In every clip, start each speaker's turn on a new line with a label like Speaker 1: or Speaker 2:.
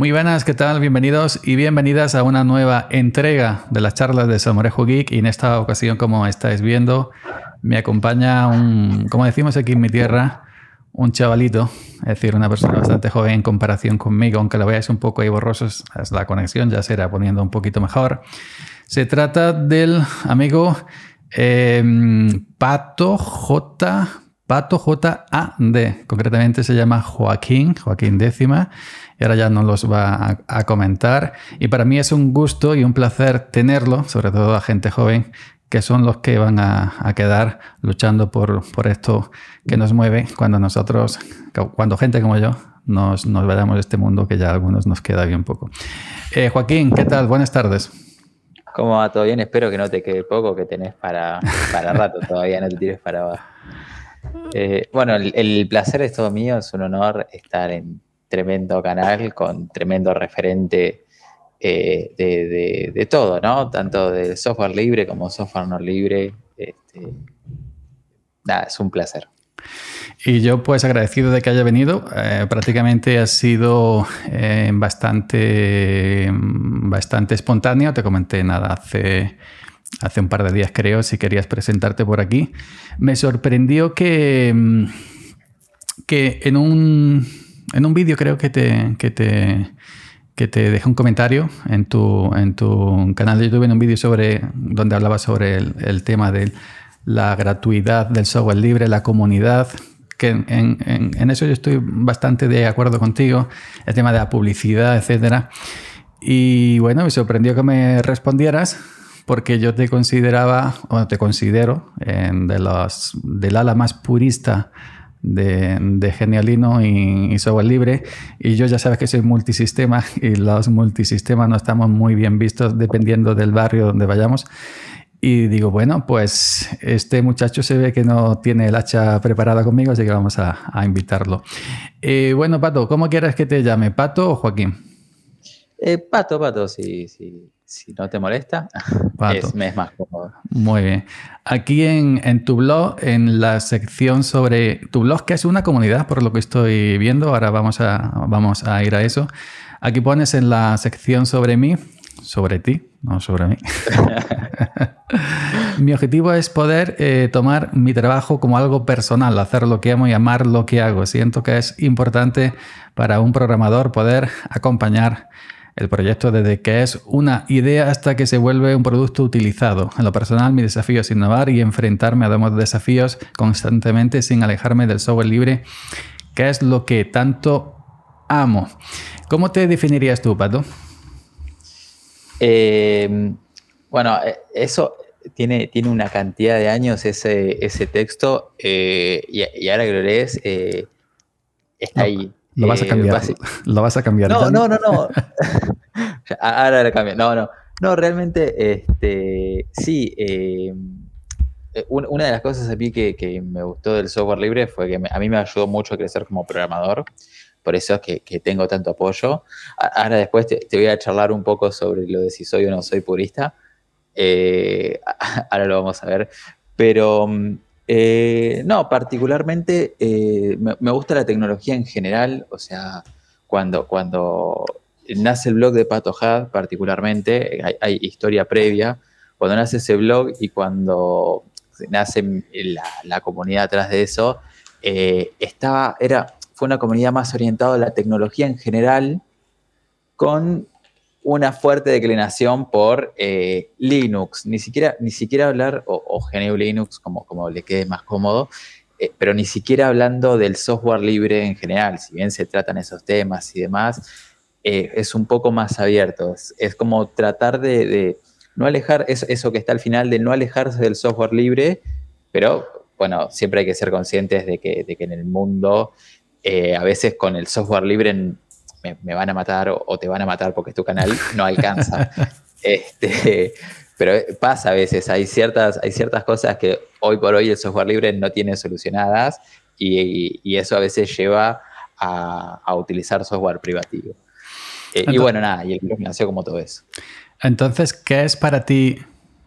Speaker 1: Muy buenas, ¿qué tal? Bienvenidos y bienvenidas a una nueva entrega de las charlas de Samorejo Geek. Y en esta ocasión, como estáis viendo, me acompaña un, como decimos aquí en mi tierra, un chavalito, es decir, una persona bastante joven en comparación conmigo, aunque lo veáis un poco ahí es la conexión ya se irá poniendo un poquito mejor. Se trata del amigo eh, J. Pato J. A. D. Concretamente se llama Joaquín, Joaquín Décima y ahora ya nos los va a, comentar. Y para mí es un gusto y un placer tenerlo, sobre todo a gente joven, que son los que van a, quedar luchando por, esto que nos mueve cuando nosotros, cuando gente como yo, nos, nos vayamos de este mundo que ya a algunos nos queda bien poco. Eh, Joaquín, ¿qué tal? Buenas tardes.
Speaker 2: ¿Cómo va todo bien? Espero que no te quede poco que tenés para, para rato todavía, no te tires para abajo. Eh, bueno, el, el, placer es todo mío, es un honor estar en, tremendo canal con tremendo referente eh, de, todo, ¿no? Tanto de software libre como software no libre. Este, nada, es un placer.
Speaker 1: Y yo pues agradecido de que haya venido. Eh, prácticamente ha sido eh, bastante, bastante espontáneo. Te comenté nada hace, hace un par de días creo si querías presentarte por aquí. Me sorprendió que, mm, que en un en un vídeo creo que te, que te, que te dejé un comentario en tu, en tu canal de YouTube, en un vídeo sobre donde hablaba sobre el, tema de la gratuidad del software libre, la comunidad, que en, en, eso yo estoy bastante de acuerdo contigo, el tema de la publicidad, etcétera. Y bueno, me sorprendió que me respondieras porque yo te consideraba, o te considero, eh, de los, del ala más purista de, Genialino y, y, libre. Y yo ya sabes que soy multisistema y los multisistemas no estamos muy bien vistos dependiendo del barrio donde vayamos. Y digo, bueno, pues este muchacho se ve que no tiene el hacha preparada conmigo, así que vamos a, invitarlo. Eh, bueno, Pato, ¿cómo quieres que te llame? ¿Pato o Joaquín?
Speaker 2: Eh, pato, Pato, sí, sí si no te molesta, es, más cómodo.
Speaker 1: Muy bien. Aquí en, tu blog, en la sección sobre tu blog, que es una comunidad, por lo que estoy viendo, ahora vamos a, vamos a ir a eso. Aquí pones en la sección sobre mí, sobre ti, no sobre mí. mi objetivo es poder eh, tomar mi trabajo como algo personal, hacer lo que amo y amar lo que hago. Siento que es importante para un programador poder acompañar el proyecto desde que es una idea hasta que se vuelve un producto utilizado. En lo personal, mi desafío es innovar y enfrentarme a nuevos desafíos constantemente sin alejarme del software libre, que es lo que tanto amo. ¿Cómo te definirías tú, Pato?
Speaker 2: Em, bueno, eh, eso tiene, tiene una cantidad de años ese, ese texto eh, y, ahora que lo lees, eh, está ahí.
Speaker 1: Lo vas a eh, cambiar. Pues lo vas a cambiar. No, no, no, no.
Speaker 2: Ahora lo cambio. No, no. No, realmente, este, sí. Eh, una de las cosas a mí que, me gustó del software libre fue que a mí me ayudó mucho a crecer como programador. Por eso es que, tengo tanto apoyo. Ahora después te, voy a charlar un poco sobre lo de si soy o no soy purista. Eh, ahora lo vamos a ver. Pero mm, eh, no, particularmente eh, me, gusta la tecnología en general, o sea, cuando, cuando nace el blog de Pato Had, particularmente, hay, historia previa, cuando nace ese blog y cuando nace la, comunidad atrás de eso, eh, estaba, era, fue una comunidad más orientada a la tecnología en general, con una fuerte declinación por eh, Linux. Ni siquiera, ni siquiera hablar, o, o GNU Linux, como, como le quede más cómodo, eh, pero ni siquiera hablando del software libre en general, si bien se tratan esos temas y demás, eh, es un poco más abierto. Es, como tratar de, no alejar, eso, eso que está al final, de no alejarse del software libre, pero bueno, siempre hay que ser conscientes de que, de que en el mundo, a veces con el software libre me, van a matar o, te van a matar porque tu canal no alcanza. Este, pero pasa a veces, hay ciertas, hay ciertas cosas que hoy por hoy el software libre no tiene solucionadas y, eso a veces lleva a, utilizar software privativo. Eh, y bueno, nada, y el blog nació como todo eso.
Speaker 1: Entonces, ¿qué es para ti,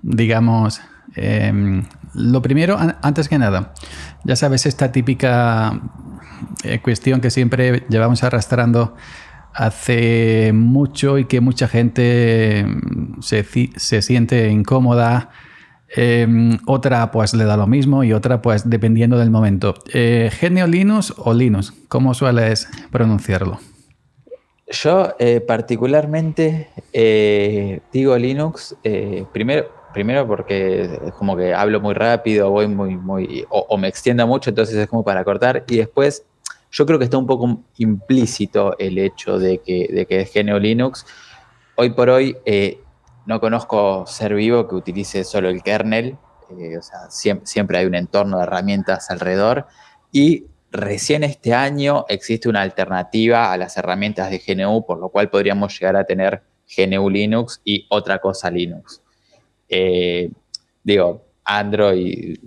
Speaker 1: digamos, em, lo primero, antes que nada, ya sabes esta típica eh, cuestión que siempre llevamos arrastrando hace mucho y que mucha gente mm, se, siente incómoda. Em, otra pues le da lo mismo y otra pues dependiendo del momento. Eh, ¿Genio Linux o Linux? ¿Cómo sueles pronunciarlo?
Speaker 2: Yo eh, particularmente eh, digo Linux primero, primero porque es como que hablo muy rápido, voy muy, muy, o, me extienda mucho, entonces es como para cortar. Y después yo creo que está un poco implícito el hecho de que, de que es GNU Linux. Hoy por hoy eh, no conozco ser vivo que utilice solo el kernel, eh, siempre, hay un entorno de herramientas alrededor. Y recién este año existe una alternativa a las herramientas de GNU, por lo cual podríamos llegar a tener GNU Linux y otra cosa Linux. Eh, digo, Android,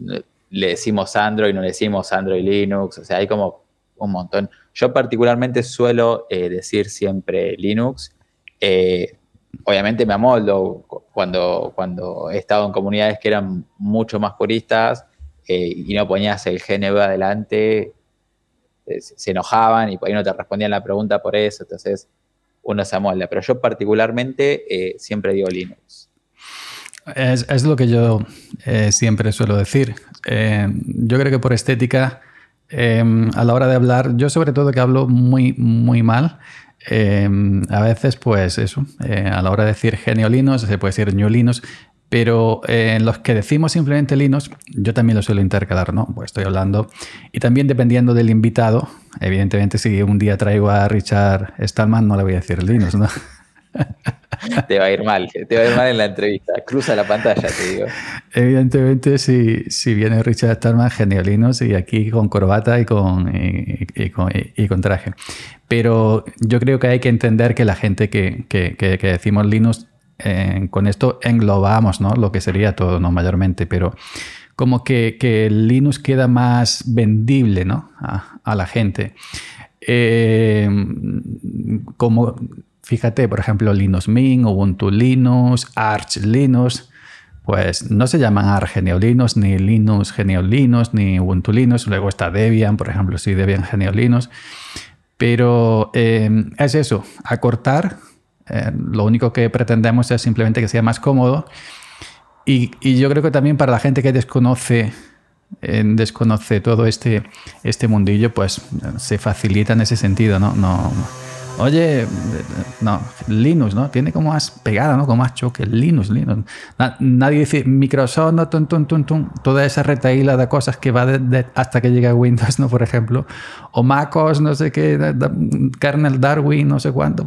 Speaker 2: le decimos Android, no le decimos Android Linux, o sea, hay como un montón. Yo particularmente suelo eh, decir siempre Linux. Eh, obviamente me amoldo cuando, cuando he estado en comunidades que eran mucho más puristas eh, y no ponías el género adelante, se enojaban y por ahí no te respondían la pregunta por eso, entonces uno se amolda. Pero yo particularmente siempre digo Linux.
Speaker 1: Es, es lo que yo siempre suelo decir. yo creo que por estética Em, a la hora de hablar, yo sobre todo que hablo muy, muy mal, em, a veces pues eso, eh, a la hora de decir geniolinos, se puede decir new pero eh, en los que decimos simplemente linos, yo también lo suelo intercalar, ¿no? Pues estoy hablando. Y también dependiendo del invitado, evidentemente si un día traigo a Richard Stallman, no le voy a decir linos ¿no?
Speaker 2: te va a ir mal, te va a ir mal en la entrevista. Cruza la pantalla, te digo.
Speaker 1: Evidentemente, si, viene Richard genial genialinos, y aquí con corbata y con, y, con, traje. Pero yo creo que hay que entender que la gente que, que, decimos Linux, eh, con esto englobamos lo que sería todo, ¿no? mayormente, pero como que, Linux queda más vendible ¿no? a, la gente. Eh, como Fíjate, por ejemplo, Linux Mint, Ubuntu Linux, Arch Linux, pues no se llaman Arch ni Linux Genio ni Ubuntu Linux. Luego está Debian, por ejemplo, sí, Debian Genio Pero em, es eso, acortar. Eh, lo único que pretendemos es simplemente que sea más cómodo. Y, yo creo que también para la gente que desconoce eh, desconoce todo este, este mundillo, pues eh, se facilita en ese sentido, ¿no? no Oye, eh, no, Linux, ¿no? Tiene como más pegada, ¿no? Como más choque. Linux, Linux. nadie dice Microsoft, no, tum, tum, Toda esa retaíla de cosas que va hasta que llega Windows, ¿no? Por ejemplo. O MacOS, no sé qué, kernel Darwin, no sé cuánto.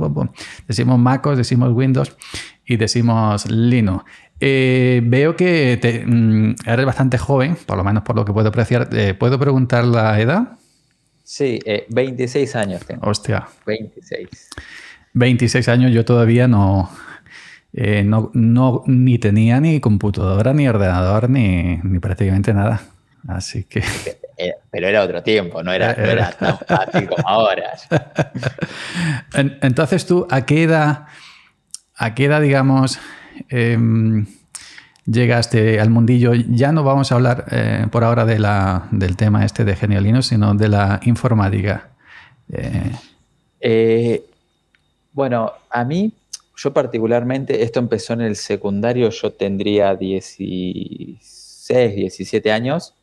Speaker 1: Decimos MacOS, decimos Windows y decimos Linux. Eh, veo que mm, eres bastante joven, por lo menos por lo que puedo apreciar. Eh, ¿Puedo preguntar la edad?
Speaker 2: Sí, 26 eh, años tengo. Hostia. 26.
Speaker 1: 26 años yo todavía no, eh, no, no, ni tenía ni computadora, ni ordenador, ni, prácticamente nada. Así que... Eh, pero era otro tiempo, no era, tan fácil como ahora. Entonces tú, ¿a qué edad, a qué edad digamos, em, llegaste al mundillo, ya no vamos a hablar eh, por ahora del tema este de genialino, sino de la informática. Eh.
Speaker 2: Eh, bueno, a mí, yo particularmente, esto empezó en el secundario, yo tendría 16, 17 años.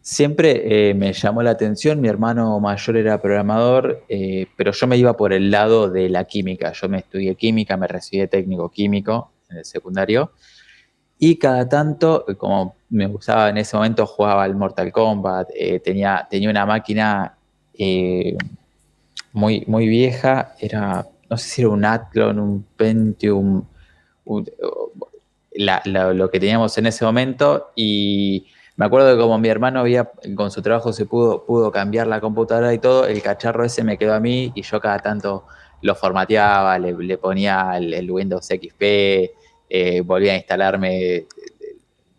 Speaker 2: Siempre me llamó la atención, mi hermano mayor era programador, pero yo me iba por el lado de la química. Yo me estudié química, me recibí técnico químico en el secundario y cada tanto, como me gustaba en ese momento, jugaba al Mortal Kombat, eh, tenía, tenía una máquina eh, muy, muy vieja, era, no sé si era un Athlon, un Pentium, lo que teníamos en ese momento y me acuerdo que como mi hermano había, con su trabajo se pudo, pudo cambiar la computadora y todo, el cacharro ese me quedó a mí y yo cada tanto lo formateaba, le, ponía el Windows XP, eh, volví a instalarme eh,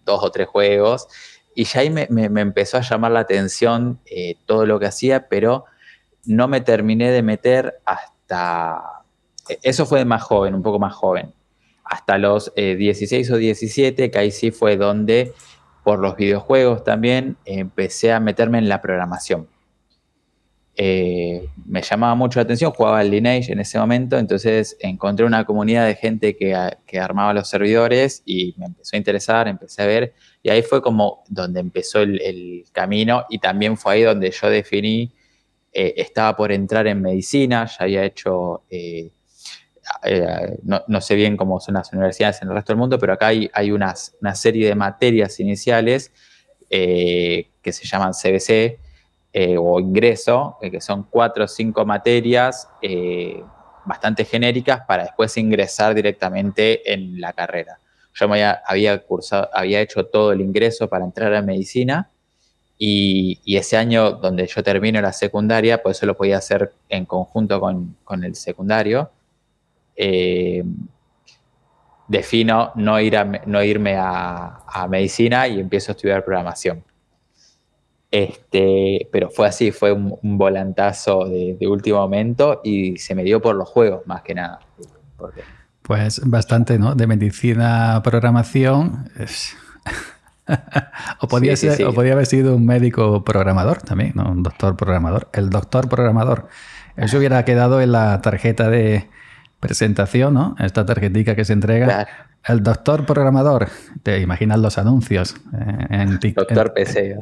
Speaker 2: dos o tres juegos y ya ahí me, empezó a llamar la atención eh, todo lo que hacía, pero no me terminé de meter hasta, eso fue más joven, un poco más joven, hasta los 16 o 17, que ahí sí fue donde por los videojuegos también empecé a meterme en la programación. Eh, me llamaba mucho la atención, jugaba al Lineage en ese momento, entonces encontré una comunidad de gente que, que, armaba los servidores y me empezó a interesar, empecé a ver, y ahí fue como donde empezó el, camino y también fue ahí donde yo definí, eh, estaba por entrar en medicina, ya había hecho, eh, no, sé bien cómo son las universidades en el resto del mundo, pero acá hay, una serie de materias iniciales que se llaman CBC, eh, o ingreso, eh, que son cuatro o cinco materias eh, bastante genéricas para después ingresar directamente en la carrera. Yo había, cursado, había hecho todo el ingreso para entrar a medicina y, ese año donde yo termino la secundaria, pues eso lo podía hacer en conjunto con, el secundario, defino no, ir no irme a, a medicina y empiezo a estudiar programación este, pero fue así, fue un, volantazo de, último momento y se me dio por los juegos más que nada.
Speaker 1: Pues bastante, ¿no? De medicina, programación. o, podía ser, o podía haber sido un médico programador también, ¿no? Un doctor programador. El doctor programador. Eso hubiera quedado en la tarjeta de presentación, ¿no? Esta tarjetita que se entrega. El doctor programador, te imaginas los anuncios eh, en TikTok. Doctor PC.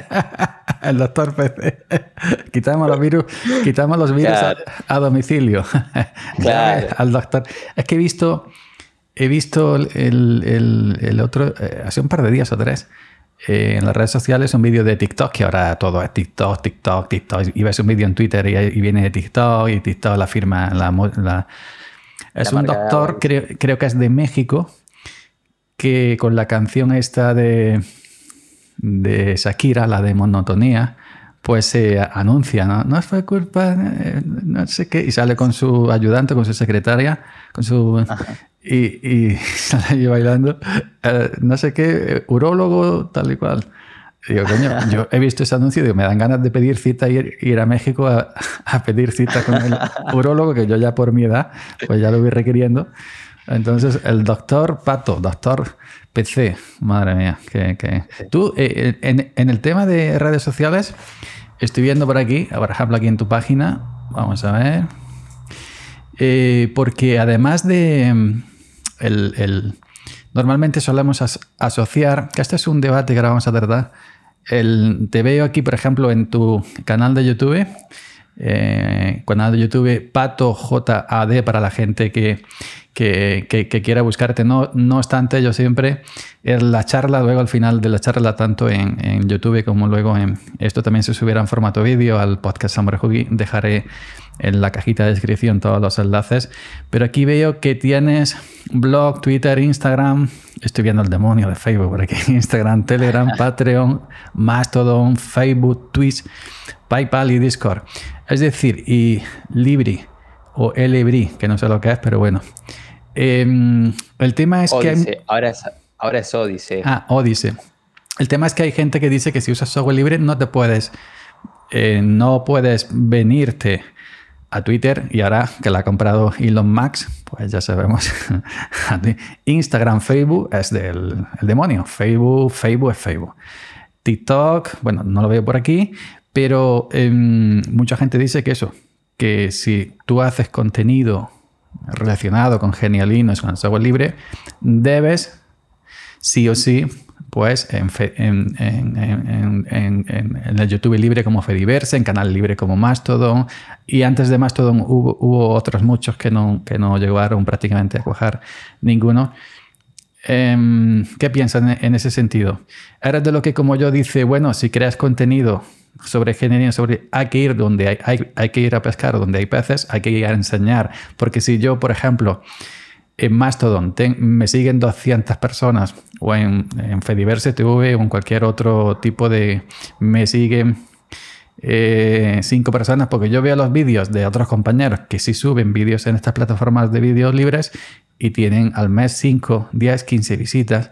Speaker 1: el doctor PC. Quitamos los virus, quitamos los virus a, domicilio. Claro. Al doctor. Es que he visto, he visto el, otro, eh, hace un par de días o tres, eh, en las redes sociales un vídeo de TikTok, que ahora todo es TikTok, TikTok, TikTok. Y ves un vídeo en Twitter y, viene de TikTok y TikTok la firma, la es un doctor, creo, que es de México, que con la canción esta de, Shakira, la de monotonía, pues se anuncia, ¿no? No fue culpa, no sé qué, y sale con su ayudante, con su secretaria, con su... Y, sale ahí bailando, eh, no sé qué, urólogo, tal y cual yo he visto ese anuncio y me dan ganas de pedir cita y ir, a México a, pedir cita con el urólogo, que yo ya por mi edad, pues ya lo voy requiriendo. Entonces, el doctor Pato, doctor PC, madre mía, que... Tú, eh, eh, en, el tema de redes sociales, estoy viendo por aquí, por ejemplo, aquí en tu página, vamos a ver, eh, porque además de mm, el, normalmente solemos asociar, que este es un debate que ahora vamos a tratar, te veo aquí, por ejemplo, en tu canal de YouTube, eh, canal de YouTube Pato JAD para la gente que que, quiera buscarte. No, no obstante, yo siempre en eh, la charla, luego al final de la charla, tanto en, YouTube como luego en esto también se subirá en formato vídeo al podcast Samurai dejaré en la cajita de descripción todos los enlaces. Pero aquí veo que tienes blog, Twitter, Instagram. Estoy viendo el demonio de Facebook por aquí. Instagram, Telegram, Patreon, Mastodon, Facebook, Twitch, PayPal y Discord. Es decir, y Libri o Elebri, que no sé lo que es, pero bueno. Em, el tema es que.
Speaker 2: Ahora, es, ahora Odyssey. Ah,
Speaker 1: Odise. El tema es que hay gente que dice que si usas software libre no te puedes. Eh, no puedes venirte a Twitter y ahora que la ha comprado Elon Max, pues ya sabemos. Instagram, Facebook es del demonio. Facebook, Facebook es Facebook. TikTok, bueno, no lo veo por aquí, pero em, mucha gente dice que eso, que si tú haces contenido relacionado con Genial con el software libre, debes sí o sí, pues en, en, en, en el YouTube libre como Fediverse, en canal libre como Mastodon, y antes de Mastodon hubo, hubo otros muchos que no, que no llegaron prácticamente a cuajar ninguno. Em, ¿Qué piensan en ese sentido? ¿Eres de lo que como yo dice, bueno, si creas contenido sobre ingeniería, sobre hay que ir donde hay, que ir a pescar, donde hay peces, hay que ir a enseñar. Porque si yo, por ejemplo, en Mastodon me siguen 200 personas o en, en Fediverse TV o en cualquier otro tipo de... me siguen eh, cinco personas porque yo veo los vídeos de otros compañeros que sí suben vídeos en estas plataformas de vídeos libres y tienen al mes 5, 10, 15 visitas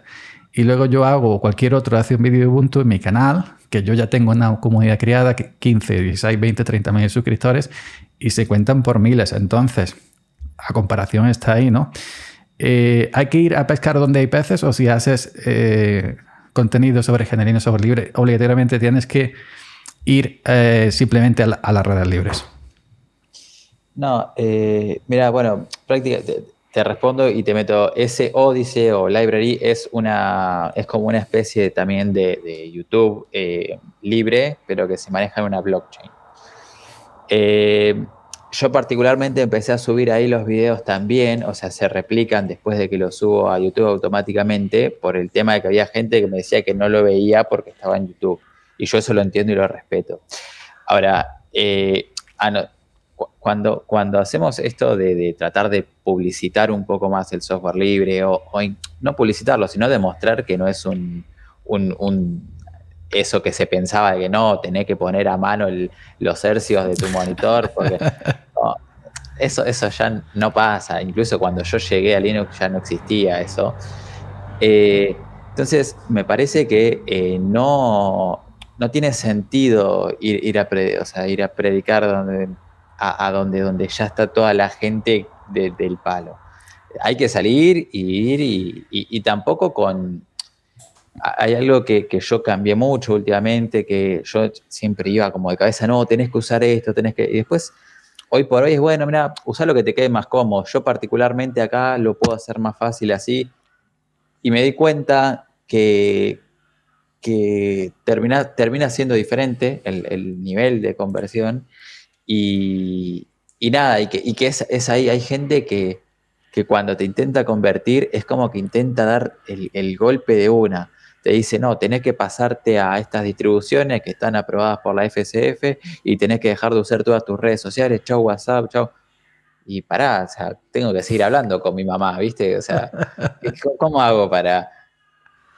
Speaker 1: y luego yo hago cualquier otro, hace un vídeo de Ubuntu en mi canal, que yo ya tengo una comunidad creada, 15, 16, 20, 30 mil suscriptores, y se cuentan por miles. Entonces, a comparación está ahí, ¿no? Eh, ¿Hay que ir a pescar donde hay peces o si haces eh, contenido sobre generino, sobre libre, obligatoriamente tienes que ir eh, simplemente a, a, las redes libres?
Speaker 2: No, mira, bueno, prácticamente te respondo y te meto ese Odyssey o Library es una es como una especie también de, YouTube eh, libre pero que se maneja en una blockchain eh, yo particularmente empecé a subir ahí los videos también o sea se replican después de que los subo a YouTube automáticamente por el tema de que había gente que me decía que no lo veía porque estaba en YouTube y yo eso lo entiendo y lo respeto ahora eh, cuando, cuando hacemos esto de, tratar de publicitar un poco más el software libre, o, no publicitarlo, sino demostrar que no es un, eso que se pensaba de que no, tenés que poner a mano los hercios de tu monitor, porque eso, eso ya no pasa. Incluso cuando yo llegué a Linux ya no existía eso. Eh, entonces, me parece que eh, no, no tiene sentido ir, a ir a predicar donde a, donde, donde ya está toda la gente del palo. Hay que salir y ir y, tampoco con... Hay algo que, yo cambié mucho últimamente, que yo siempre iba como de cabeza, no, tenés que usar esto, tenés que... Y después, hoy por hoy es bueno, mira, usa lo que te quede más cómodo. Yo particularmente acá lo puedo hacer más fácil así. Y me di cuenta que, que termina, termina siendo diferente el nivel de conversión y, nada, y que, es, es, ahí, hay gente que, cuando te intenta convertir es como que intenta dar el, golpe de una te dice, no, tenés que pasarte a estas distribuciones que están aprobadas por la FCF y tenés que dejar de usar todas tus redes sociales, chau WhatsApp, chau. Y pará, o sea, tengo que seguir hablando con mi mamá, ¿viste? O sea, ¿cómo hago para...?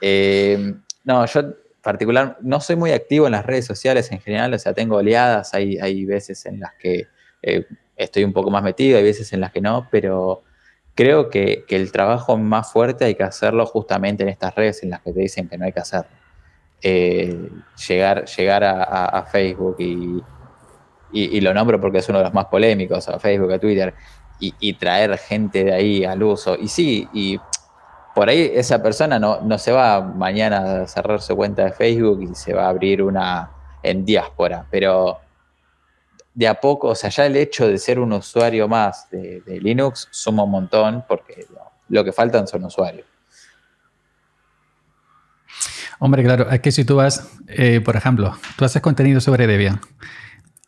Speaker 2: Eh, no, yo particular, no soy muy activo en las redes sociales en general, o sea, tengo oleadas, hay, hay veces en las que eh, estoy un poco más metido, hay veces en las que no, pero creo que, el trabajo más fuerte hay que hacerlo justamente en estas redes en las que te dicen que no hay que hacerlo. Eh, llegar llegar a, Facebook y, lo nombro porque es uno de los más polémicos, a Facebook, a Twitter, y, y traer gente de ahí al uso. Y sí, y por ahí esa persona no, se va mañana a cerrar su cuenta de Facebook y se va a abrir una en diáspora, pero de a poco, o sea, ya el hecho de ser un usuario más de, Linux suma un montón porque lo que faltan son usuarios.
Speaker 1: Hombre, claro, es que si tú vas, eh, por ejemplo, tú haces contenido sobre Debian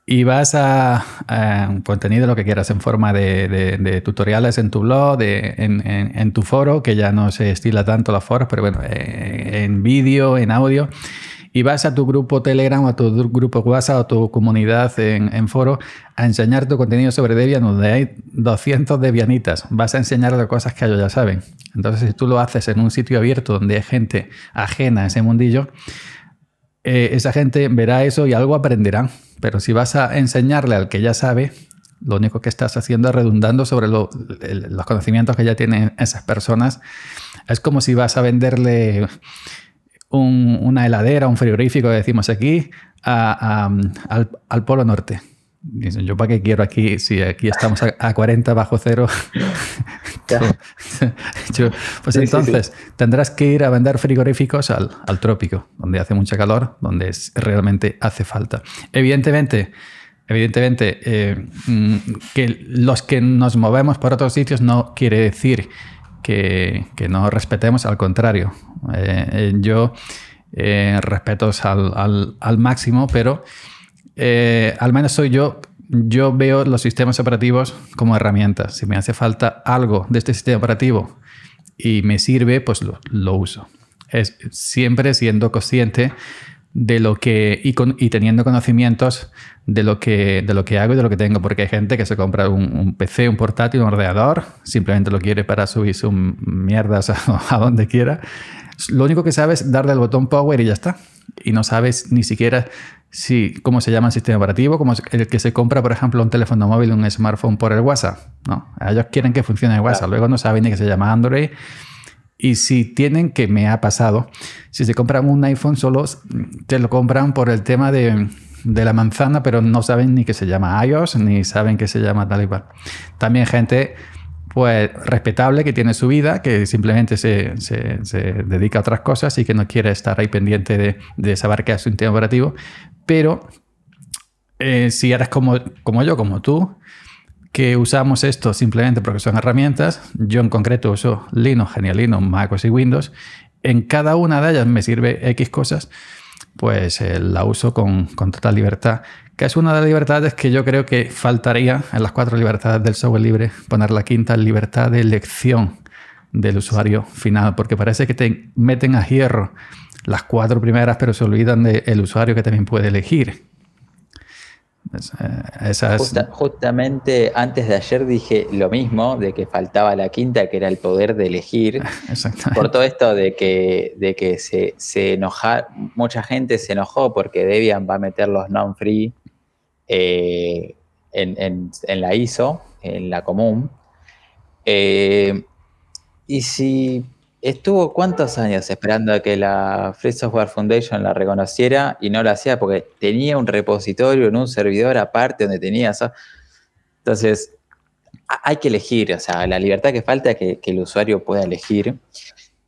Speaker 1: y vas a, a, contenido, lo que quieras, en forma de, tutoriales en tu blog, de, en, tu foro, que ya no se estila tanto los foros, pero bueno, eh, en vídeo, en audio, y vas a tu grupo Telegram, a tu grupo WhatsApp, o tu comunidad en, en foro, a enseñar tu contenido sobre Debian, donde hay 200 Debianitas. Vas a enseñar cosas que ellos ya saben. Entonces, si tú lo haces en un sitio abierto donde hay gente ajena a ese mundillo, eh, esa gente verá eso y algo aprenderá. Pero si vas a enseñarle al que ya sabe, lo único que estás haciendo es redundando sobre los conocimientos que ya tienen esas personas. Es como si vas a venderle una heladera, un frigorífico, decimos aquí, al Polo Norte. Dicen, ¿yo para qué quiero aquí? Si aquí estamos a, 40 bajo cero. pues entonces, tendrás que ir a vender frigoríficos al, trópico, donde hace mucha calor, donde es, realmente hace falta. Evidentemente, evidentemente eh, mm, que los que nos movemos por otros sitios no quiere decir que, que no respetemos, al contrario. Eh, eh, yo respeto al máximo, pero... Eh, al menos soy yo, yo veo los sistemas operativos como herramientas. Si me hace falta algo de este sistema operativo y me sirve, pues lo, uso. Es siempre siendo consciente de lo que y, teniendo conocimientos de lo que de lo que hago y de lo que tengo porque hay gente que se compra un, PC un portátil un ordenador simplemente lo quiere para subir sus mierdas a, a, donde quiera lo único que sabe es darle al botón power y ya está y no sabes ni siquiera Sí, ¿cómo se llama el sistema operativo? Como el que se compra, por ejemplo, un teléfono móvil, un smartphone por el WhatsApp. No, ellos quieren que funcione el WhatsApp, luego no saben ni que se llama Android. Y si tienen, que me ha pasado, si se compran un iPhone solo, te lo compran por el tema de, de la manzana, pero no saben ni que se llama iOS, ni saben que se llama tal y cual. También gente pues respetable, que tiene su vida, que simplemente se, dedica a otras cosas y que no quiere estar ahí pendiente de, de saber qué hace un tema operativo. Pero eh, si eres como, como yo, como tú, que usamos esto simplemente porque son herramientas, yo en concreto uso Linux, Genial Linux, MacOS y Windows, en cada una de ellas me sirve X cosas pues eh, la uso con, con, total libertad, que es una de las libertades que yo creo que faltaría en las cuatro libertades del software libre, poner la quinta libertad de elección del usuario final, porque parece que te meten a hierro las cuatro primeras, pero se olvidan del usuario que también puede elegir. Eh,
Speaker 2: justamente antes de ayer dije lo mismo, de que faltaba la quinta, que era el poder de elegir. Por todo esto de que, de que se, se enoja, mucha gente se enojó porque Debian va a meter los non-free eh, en, la ISO, en la común. Eh, y si Estuvo cuántos años esperando a que la Free Software Foundation la reconociera y no lo hacía porque tenía un repositorio en un servidor aparte donde tenía eso. Entonces, hay que elegir, o sea, la libertad que falta es que, el usuario pueda elegir.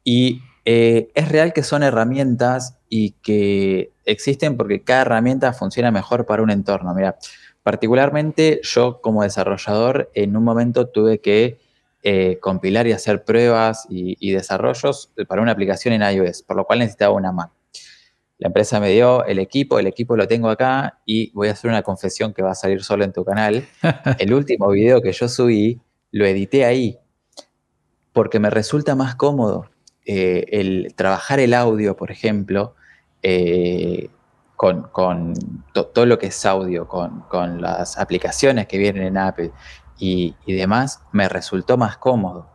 Speaker 2: Y eh, es real que son herramientas y que existen porque cada herramienta funciona mejor para un entorno. Mira, particularmente yo como desarrollador en un momento tuve que eh, compilar y hacer pruebas y, desarrollos eh, para una aplicación en iOS, por lo cual necesitaba una Mac. La empresa me dio el equipo, el equipo lo tengo acá y voy a hacer una confesión que va a salir solo en tu canal. El último video que yo subí lo edité ahí porque me resulta más cómodo eh, el trabajar el audio, por ejemplo, con, todo lo que es audio, con, con, las aplicaciones que vienen en Apple y, demás, me resultó más cómodo.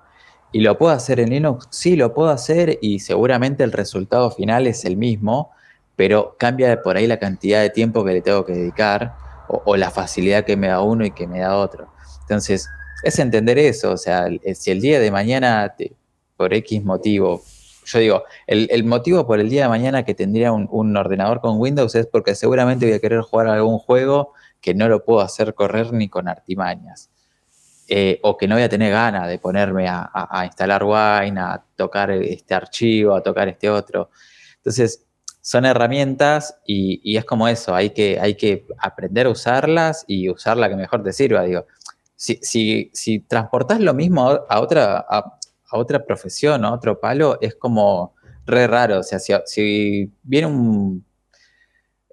Speaker 2: ¿Y lo puedo hacer en Linux? Sí, lo puedo hacer y seguramente el resultado final es el mismo, pero cambia por ahí la cantidad de tiempo que le tengo que dedicar o, la facilidad que me da uno y que me da otro. Entonces, es entender eso, o sea, si el día de mañana, por X motivo, yo digo, el, motivo por el día de mañana que tendría un, ordenador con Windows es porque seguramente voy a querer jugar algún juego que no lo puedo hacer correr ni con artimañas. Eh, o que no voy a tener ganas de ponerme a, instalar Wine, a tocar este archivo, a tocar este otro. Entonces, son herramientas y, es como eso, hay que, hay que aprender a usarlas y usar la que mejor te sirva. Digo, si, si, si transportás lo mismo a otra, a, otra profesión a otro palo, es como re raro. O sea, si, viene un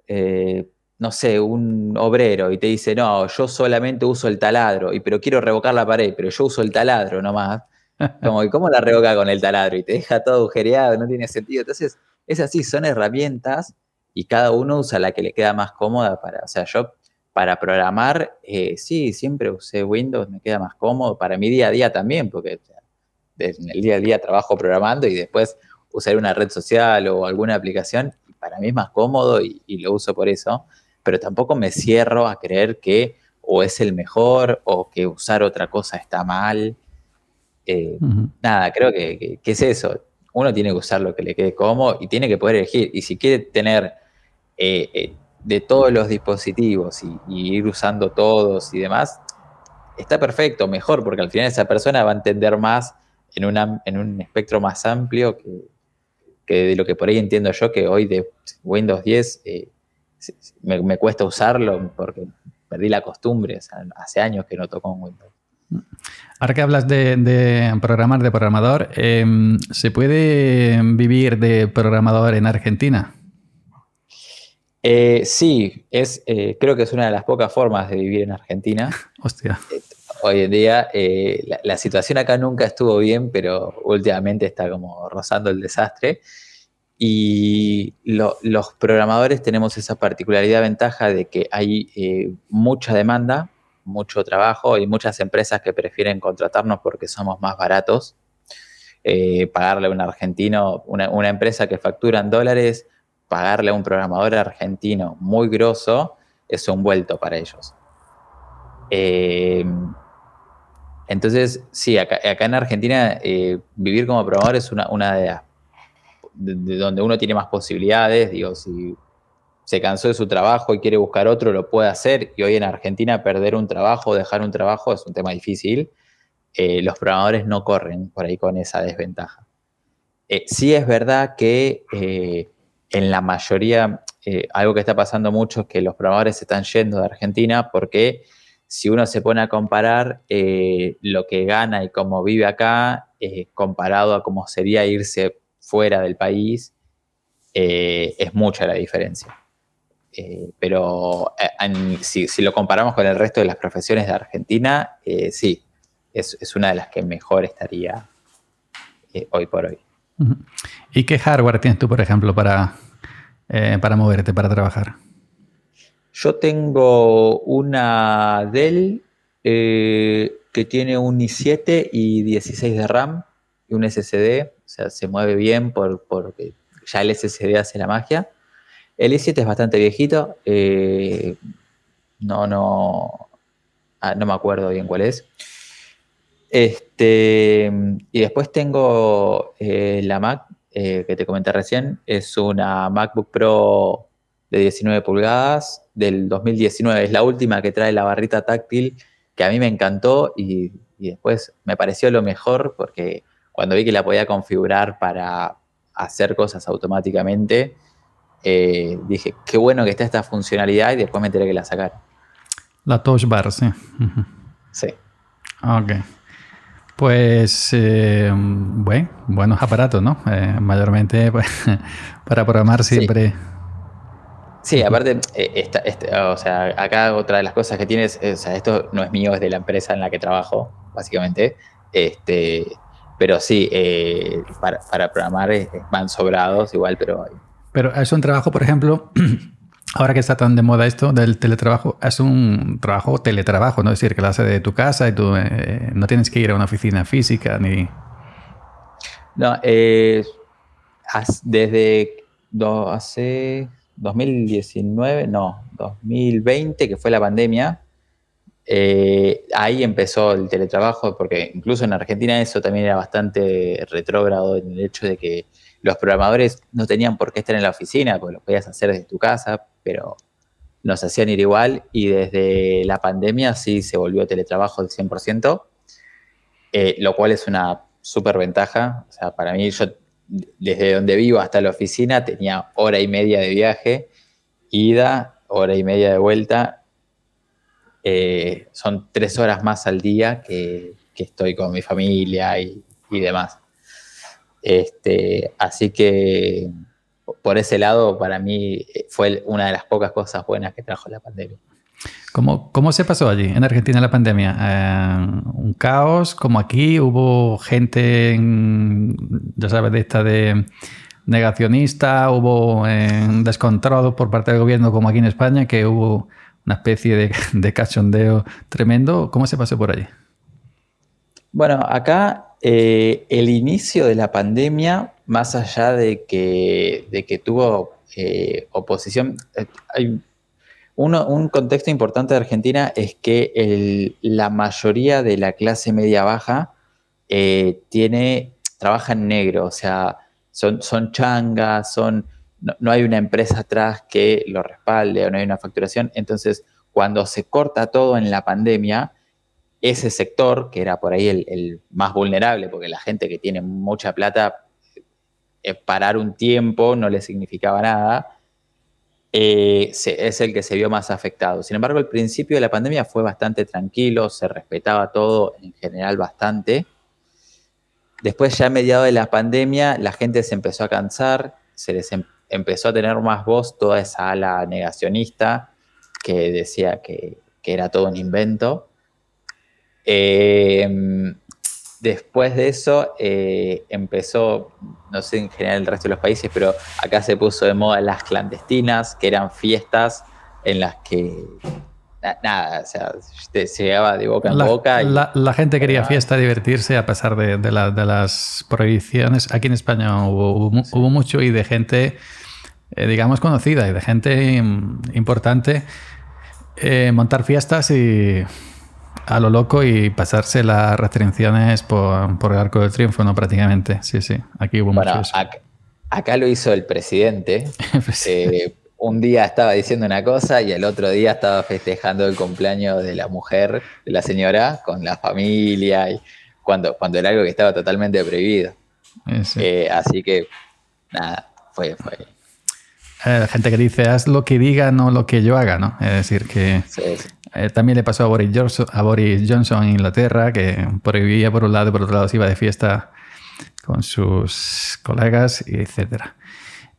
Speaker 2: eh, no sé, un obrero y te dice, no, yo solamente uso el taladro, y, pero quiero revocar la pared, pero yo uso el taladro nomás. Como, ¿y cómo la revoca con el taladro? Y te deja todo agujereado, no tiene sentido. Entonces, es así, son herramientas y cada uno usa la que le queda más cómoda para, o sea, yo para programar, eh, sí, siempre usé Windows, me queda más cómodo, para mi día a día también, porque en el día a día trabajo programando y después usar una red social o alguna aplicación, para mí es más cómodo y lo uso por eso pero tampoco me cierro a creer que o es el mejor o que usar otra cosa está mal. Eh, nada, creo que, es eso. Uno tiene que usar lo que le quede cómodo y tiene que poder elegir. Y si quiere tener eh, eh, de todos los dispositivos y, ir usando todos y demás, está perfecto, mejor, porque al final esa persona va a entender más en, en un espectro más amplio que, que, de lo que por ahí entiendo yo que hoy de Windows 10 me, me, cuesta usarlo porque perdí la costumbre, hace años que no toco un Windows. Mm.
Speaker 1: Ahora que hablas de, programar, de programador, em, ¿se puede vivir de programador en Argentina?
Speaker 2: Eh, sí, es, eh, creo que es una de las pocas formas de vivir en Argentina. Hostia. Eh, hoy en día la, la situación acá nunca estuvo bien, pero últimamente está como rozando el desastre. Y los programadores tenemos esa particularidad ventaja de que hay eh, mucha demanda, mucho trabajo y muchas empresas que prefieren contratarnos porque somos más baratos. Eh, pagarle a un argentino, una, empresa que factura en dólares, pagarle a un programador argentino muy grosso es un vuelto para ellos. Em, entonces, sí, acá, en Argentina eh, vivir como programador es una, una de las donde uno tiene más posibilidades, digo, si se cansó de su trabajo y quiere buscar otro, lo puede hacer. Y hoy en Argentina perder un trabajo, O dejar un trabajo es un tema difícil. Eh, los programadores no corren por ahí con esa desventaja. Eh, sí es verdad que eh, en la mayoría, algo que está pasando mucho es que los programadores se están yendo de Argentina porque si uno se pone a comparar lo que gana y cómo vive acá, comparado a cómo sería irse fuera del país, eh, es mucha la diferencia. Eh, pero eh, si, lo comparamos con el resto de las profesiones de Argentina, sí, es, una de las que mejor estaría hoy por hoy.
Speaker 1: ¿Y qué hardware tienes tú, por ejemplo, para, para moverte, para trabajar?
Speaker 2: Yo tengo una Dell que tiene un i7 y 16 de RAM y un SSD o sea, se mueve bien porque ya el SSD hace la magia. El i7 es bastante viejito, eh, no, no, ah, no me acuerdo bien cuál es. Este, y después tengo eh, la Mac eh, que te comenté recién, es una MacBook Pro de 19 pulgadas del 2019, es la última que trae la barrita táctil que a mí me encantó y después me pareció lo mejor porque cuando vi que la podía configurar para hacer cosas automáticamente, eh, dije, qué bueno que está esta funcionalidad y después me enteré que la sacar
Speaker 1: La touch bar, sí. Sí. Ah, ok. Pues, eh, bueno, buenos aparatos, ¿no? Eh, mayormente para programar siempre.
Speaker 2: Sí, aparte, eh, esta, este, o sea, acá otra de las cosas que tienes, o sea, esto no es mío, es de la empresa en la que trabajo, básicamente. Este, pero sí, eh, para, para, programar eh, van sobrados igual, pero...
Speaker 1: Pero es un trabajo, por ejemplo, ahora que está tan de moda esto del teletrabajo, es un trabajo teletrabajo, ¿no? Es decir, que lo hace de tu casa y tú eh, no tienes que ir a una oficina física ni...
Speaker 2: No, desde hace 2019, no, 2020, que fue la pandemia, eh, ahí empezó el teletrabajo, porque incluso en Argentina eso también era bastante retrógrado en el hecho de que los programadores no tenían por qué estar en la oficina, porque lo podías hacer desde tu casa, pero nos hacían ir igual y desde la pandemia sí se volvió teletrabajo del 100%, eh, lo cual es una súper ventaja. O sea, para mí yo desde donde vivo hasta la oficina tenía hora y media de viaje, ida, hora y media de vuelta eh, son tres horas más al día que, estoy con mi familia y, demás. Este, así que por ese lado, para mí eh, fue una de las pocas cosas buenas que trajo la pandemia.
Speaker 1: ¿Cómo, cómo se pasó allí, en Argentina, la pandemia? Eh, ¿Un caos como aquí? ¿Hubo gente, ya sabes, de esta de negacionista? ¿Hubo descontrado descontrol por parte del gobierno como aquí en España que hubo una especie de, cachondeo tremendo. ¿Cómo se pasó por ahí?
Speaker 2: Bueno, acá eh, el inicio de la pandemia, más allá de que, de que tuvo eh, oposición, eh, hay un contexto importante de Argentina es que la mayoría de la clase media baja tiene, trabaja en negro, o sea, son, son changas, son no, hay una empresa atrás que lo respalde o no hay una facturación. Entonces, cuando se corta todo en la pandemia, ese sector, que era por ahí el, más vulnerable, porque la gente que tiene mucha plata, eh, parar un tiempo no le significaba nada, eh, es el que se vio más afectado. Sin embargo, el principio de la pandemia fue bastante tranquilo, se respetaba todo en general bastante. Después, ya a mediados de la pandemia, la gente se empezó a cansar, se les, empezó a tener más voz toda esa ala negacionista que decía que, que era todo un invento. Eh, después de eso eh, empezó, no sé en general el resto de los países, pero acá se puso de moda las clandestinas, que eran fiestas en las que nada, o sea, se llegaba de boca en la, boca. Y, la, gente quería fiesta,
Speaker 1: divertirse, a pesar de, las prohibiciones. Aquí en España hubo, hubo mucho y de gente eh, digamos, conocida y de gente importante, eh, montar fiestas y a lo loco y pasarse las restricciones por, por el arco del triunfo, ¿no? Prácticamente, sí, sí. Aquí hubo
Speaker 2: acá, lo hizo el presidente. Eh, un día estaba diciendo una cosa y el otro día estaba festejando el cumpleaños de la mujer, de la señora, con la familia, y cuando, cuando era algo que estaba totalmente prohibido. así que, nada, fue, fue
Speaker 1: eh, la gente que dice, haz lo que diga, no lo que yo haga, ¿no? Es decir, que eh, también le pasó a Boris, Johnson, a Boris Johnson en Inglaterra, que prohibía por un lado y por otro lado se iba de fiesta con sus colegas, etc.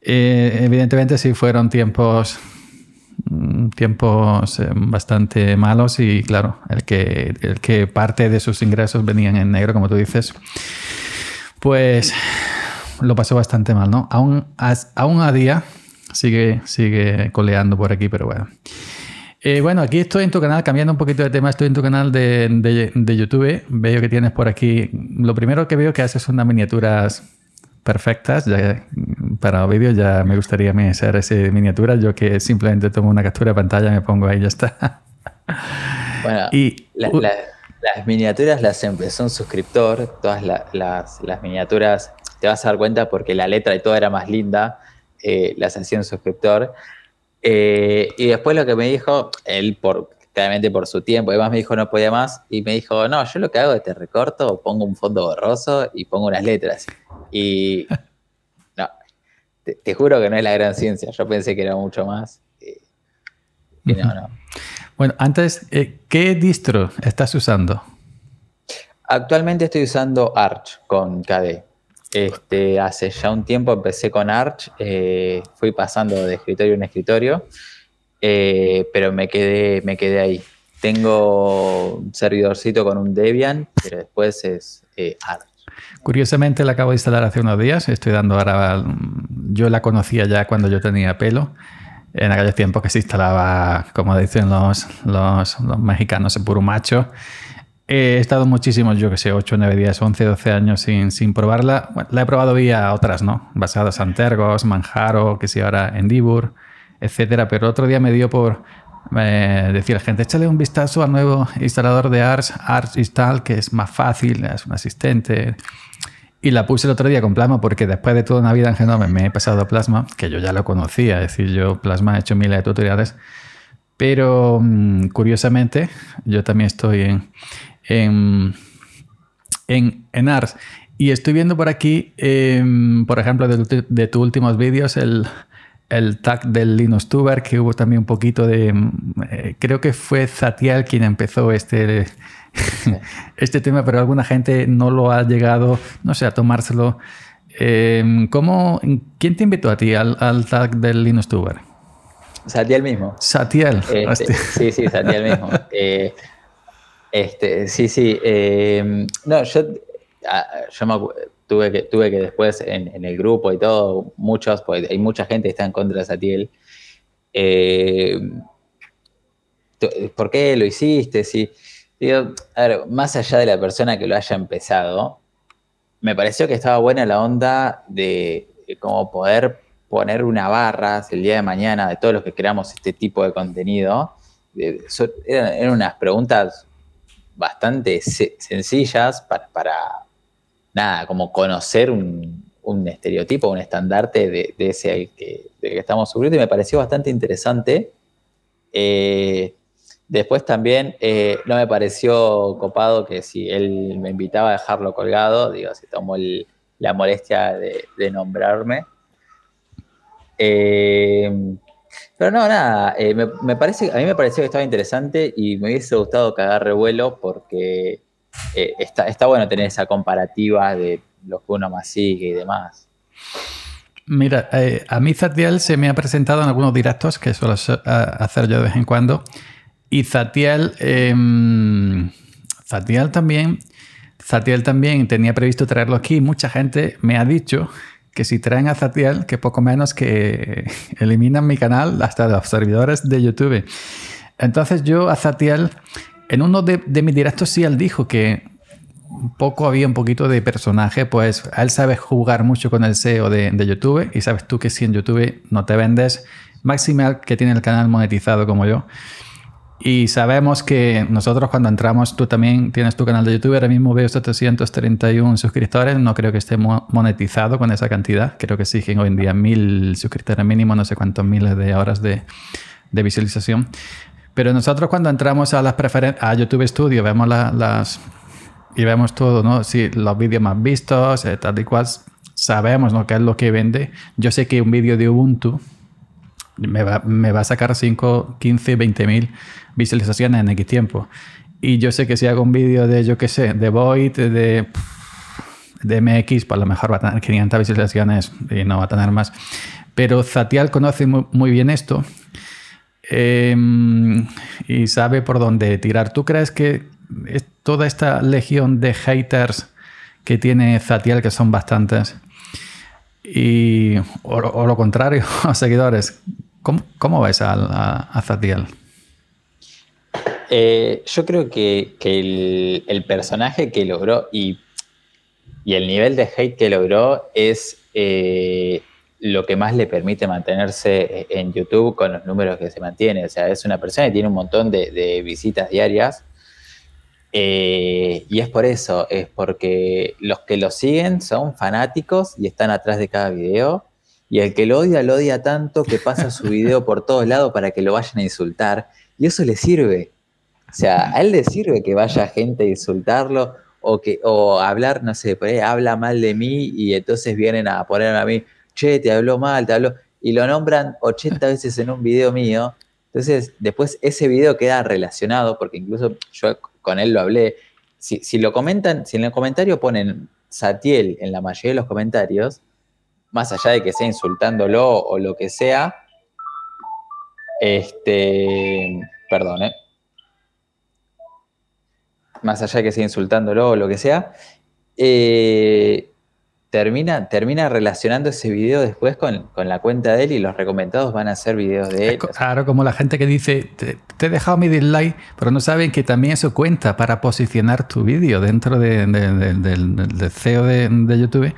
Speaker 1: Eh, evidentemente si fueron tiempos mm, tiempos bastante malos y claro, el que, el que parte de sus ingresos venían en negro, como tú dices, pues lo pasó bastante mal, ¿no? Aún, aún a día sigue, sigue coleando por aquí, pero bueno. Eh, bueno, aquí estoy en tu canal, cambiando un poquito de tema, estoy en tu canal de, de, YouTube. Veo que tienes por aquí. Lo primero que veo que haces son unas miniaturas perfectas ya, para vídeos. Ya me gustaría a mí hacer esas miniaturas. Yo que simplemente tomo una captura de pantalla, me pongo ahí y ya está.
Speaker 2: Bueno, y, las miniaturas las empezó un suscriptor. Todas las, las miniaturas te vas a dar cuenta porque la letra y todo era más linda eh, la sesión suscriptor. Eh, y después lo que me dijo, él claramente por su tiempo, además me dijo no podía más, y me dijo, no, yo lo que hago es te recorto, pongo un fondo borroso y pongo unas letras. Y no, te, juro que no es la gran ciencia, yo pensé que era mucho más. Eh,
Speaker 1: bueno, antes, ¿qué distro estás usando?
Speaker 2: Actualmente estoy usando Arch con KDE. Este, hace ya un tiempo empecé con Arch, eh, fui pasando de escritorio en escritorio, eh, pero me quedé, me quedé ahí. Tengo un servidorcito con un Debian, pero después es eh, Arch.
Speaker 1: Curiosamente la acabo de instalar hace unos días, estoy dando ahora, yo la conocía ya cuando yo tenía pelo, en aquellos tiempos que se instalaba, como dicen los, mexicanos, en puro macho He estado muchísimos, yo que sé, 8, 9 días, 11, 12 años sin, probarla. la he probado vía otras, ¿no? Basadas en Tergos, Manjaro, que si sí, ahora en Dibur, etcétera. Pero otro día me dio por eh, decir a la gente, échale un vistazo al nuevo instalador de ARS, ARS Install, que es más fácil, es un asistente. Y la puse el otro día con Plasma porque después de toda una vida en Genome me he pasado a Plasma, que yo ya lo conocía, es decir, yo Plasma he hecho miles de tutoriales, pero mm, curiosamente yo también estoy en, en, en, Ars. Y estoy viendo por aquí, em, por ejemplo, de, tus últimos vídeos, el, el, tag del Linux Tuber, que hubo también un poquito de... Em, eh, creo que fue Satiel quien empezó este, este tema, pero alguna gente no lo ha llegado, no sé, a tomárselo. Em, ¿cómo, ¿Quién te invitó a ti al, tag del Linux Tuber?
Speaker 2: Satiel mismo.
Speaker 1: Satiel. Este, sí,
Speaker 2: sí, Satiel mismo. Eh, este, sí, sí. Em, no, yo, ah, tuve, que, tuve que después en, el grupo y todo, muchos, pues hay mucha gente que está en contra de Satiel. Em, ¿Por qué lo hiciste? Sí. más allá de la persona que lo haya empezado, me pareció que estaba buena la onda de, cómo poder poner una barra el día de mañana de todos los que creamos este tipo de contenido. eran, unas preguntas bastante sencillas para, nada, como conocer un, estereotipo, un estandarte de, ese que, que estamos subiendo y me pareció bastante interesante. Eh, después también eh, no me pareció copado que si él me invitaba a dejarlo colgado, digo, se tomó la molestia de, nombrarme. Eh, pero no, nada, eh, me, parece, a mí me pareció que estaba interesante y me hubiese gustado cagar revuelo porque eh, está, está bueno tener esa comparativa de lo que uno más sigue y demás.
Speaker 1: Mira, eh, a mí Zatiel se me ha presentado en algunos directos que suelo hacer yo de vez en cuando. Y Zatiel, em, Zatiel también, Zatiel también tenía previsto traerlo aquí. Mucha gente me ha dicho que si traen a Zatiel, que poco menos que eliminan mi canal hasta de los servidores de YouTube. Entonces yo a Zatiel, en uno de, mis directos sí él dijo que poco había un poquito de personaje, pues él sabe jugar mucho con el SEO de, YouTube y sabes tú que si en YouTube no te vendes, maximal que tiene el canal monetizado como yo, y sabemos que nosotros cuando entramos, tú también tienes tu canal de YouTube, ahora mismo veo 731 suscriptores, no creo que esté monetizado con esa cantidad, creo que exigen hoy en día mil suscriptores mínimo, no sé cuántos miles de horas de, de visualización. Pero nosotros cuando entramos a las preferencias, a YouTube Studio, vemos las... Y vemos todo, ¿no? Sí, los vídeos más vistos, eh, tal y cual. Sabemos, lo Qué es lo que vende. Yo sé que un vídeo de Ubuntu me va, me va a sacar 5, 15, 20 mil visualizaciones en X tiempo. Y yo sé que si hago un vídeo de, yo qué sé, de Void, de, de MX, pues a lo mejor va a tener 500 visualizaciones y no va a tener más. Pero Zatial conoce muy, bien esto em, y sabe por dónde tirar. ¿Tú crees que toda esta legión de haters que tiene Zatial, que son bastantes, y, o, lo contrario, a seguidores, ¿cómo, cómo ves a, a Zatial?
Speaker 2: Eh, yo creo que, el, personaje que logró y, el nivel de hate que logró es eh, lo que más le permite mantenerse en YouTube con los números que se mantiene. O sea, es una persona que tiene un montón de, visitas diarias. Eh, y es por eso, es porque los que lo siguen son fanáticos y están atrás de cada video. Y el que lo odia, lo odia tanto que pasa su video por todos lados para que lo vayan a insultar. Y eso le sirve. O sea, a él le sirve que vaya gente a insultarlo o que o hablar, no sé, por habla mal de mí y entonces vienen a poner a mí, che, te habló mal, te habló, y lo nombran 80 veces en un video mío. Entonces, después ese video queda relacionado, porque incluso yo con él lo hablé. Si, si lo comentan, si en el comentario ponen Satiel en la mayoría de los comentarios, más allá de que sea insultándolo o lo que sea, este, perdón, ¿eh? más allá que sea insultándolo o lo que sea, eh, termina, termina relacionando ese video después con, la cuenta de él y los recomendados van a ser videos de él. Claro, como la gente que dice, te, he
Speaker 1: dejado mi dislike, pero no saben que también eso cuenta para posicionar tu video dentro del CEO de, YouTube.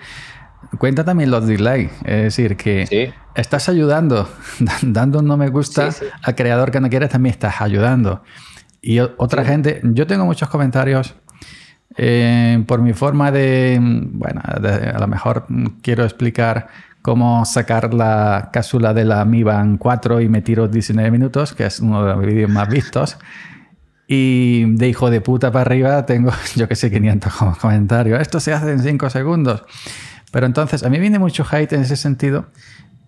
Speaker 1: Cuenta también los dislikes, es decir, que estás ayudando, dando un no me gusta al creador que no quieres, también estás ayudando. Y otra gente, yo tengo muchos comentarios eh, por mi forma de, mm, bueno, a lo mejor mm, quiero explicar cómo sacar la cápsula de la Mi Band 4 y me tiro 19 minutos, que es uno de los vídeos más vistos. Y de hijo de puta para arriba tengo, yo que sé, 500 comentarios. Esto se hace en 5 segundos. Pero entonces, a mí viene mucho hate en ese sentido,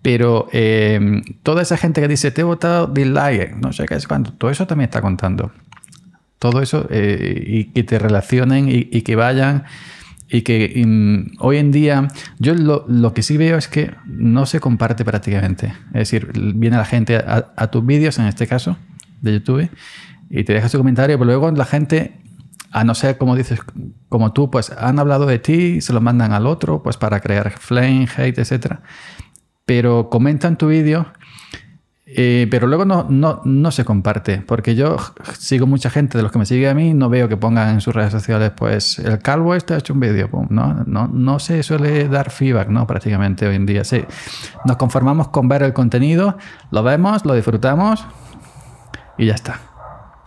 Speaker 1: pero eh, toda esa gente que dice, te he votado dislike, no sé qué es cuánto, todo eso también está contando todo eso, eh, y que te relacionen y, que vayan. Y que mm, hoy en día, yo lo, que sí veo es que no se comparte prácticamente. Es decir, viene la gente a, tus vídeos, en este caso, de YouTube, y te deja su comentario, pero luego la gente a no ser como dices, como tú, pues han hablado de ti, se lo mandan al otro, pues para crear flame, hate, etcétera Pero comentan tu vídeo eh, pero luego no, se comparte, porque yo sigo mucha gente de los que me siguen a mí, no veo que pongan en sus redes sociales, pues el calvo este ha hecho un vídeo, no, no, no se suele dar feedback, ¿no? Prácticamente hoy en día, sí. Nos conformamos con ver el contenido, lo vemos, lo disfrutamos y ya está.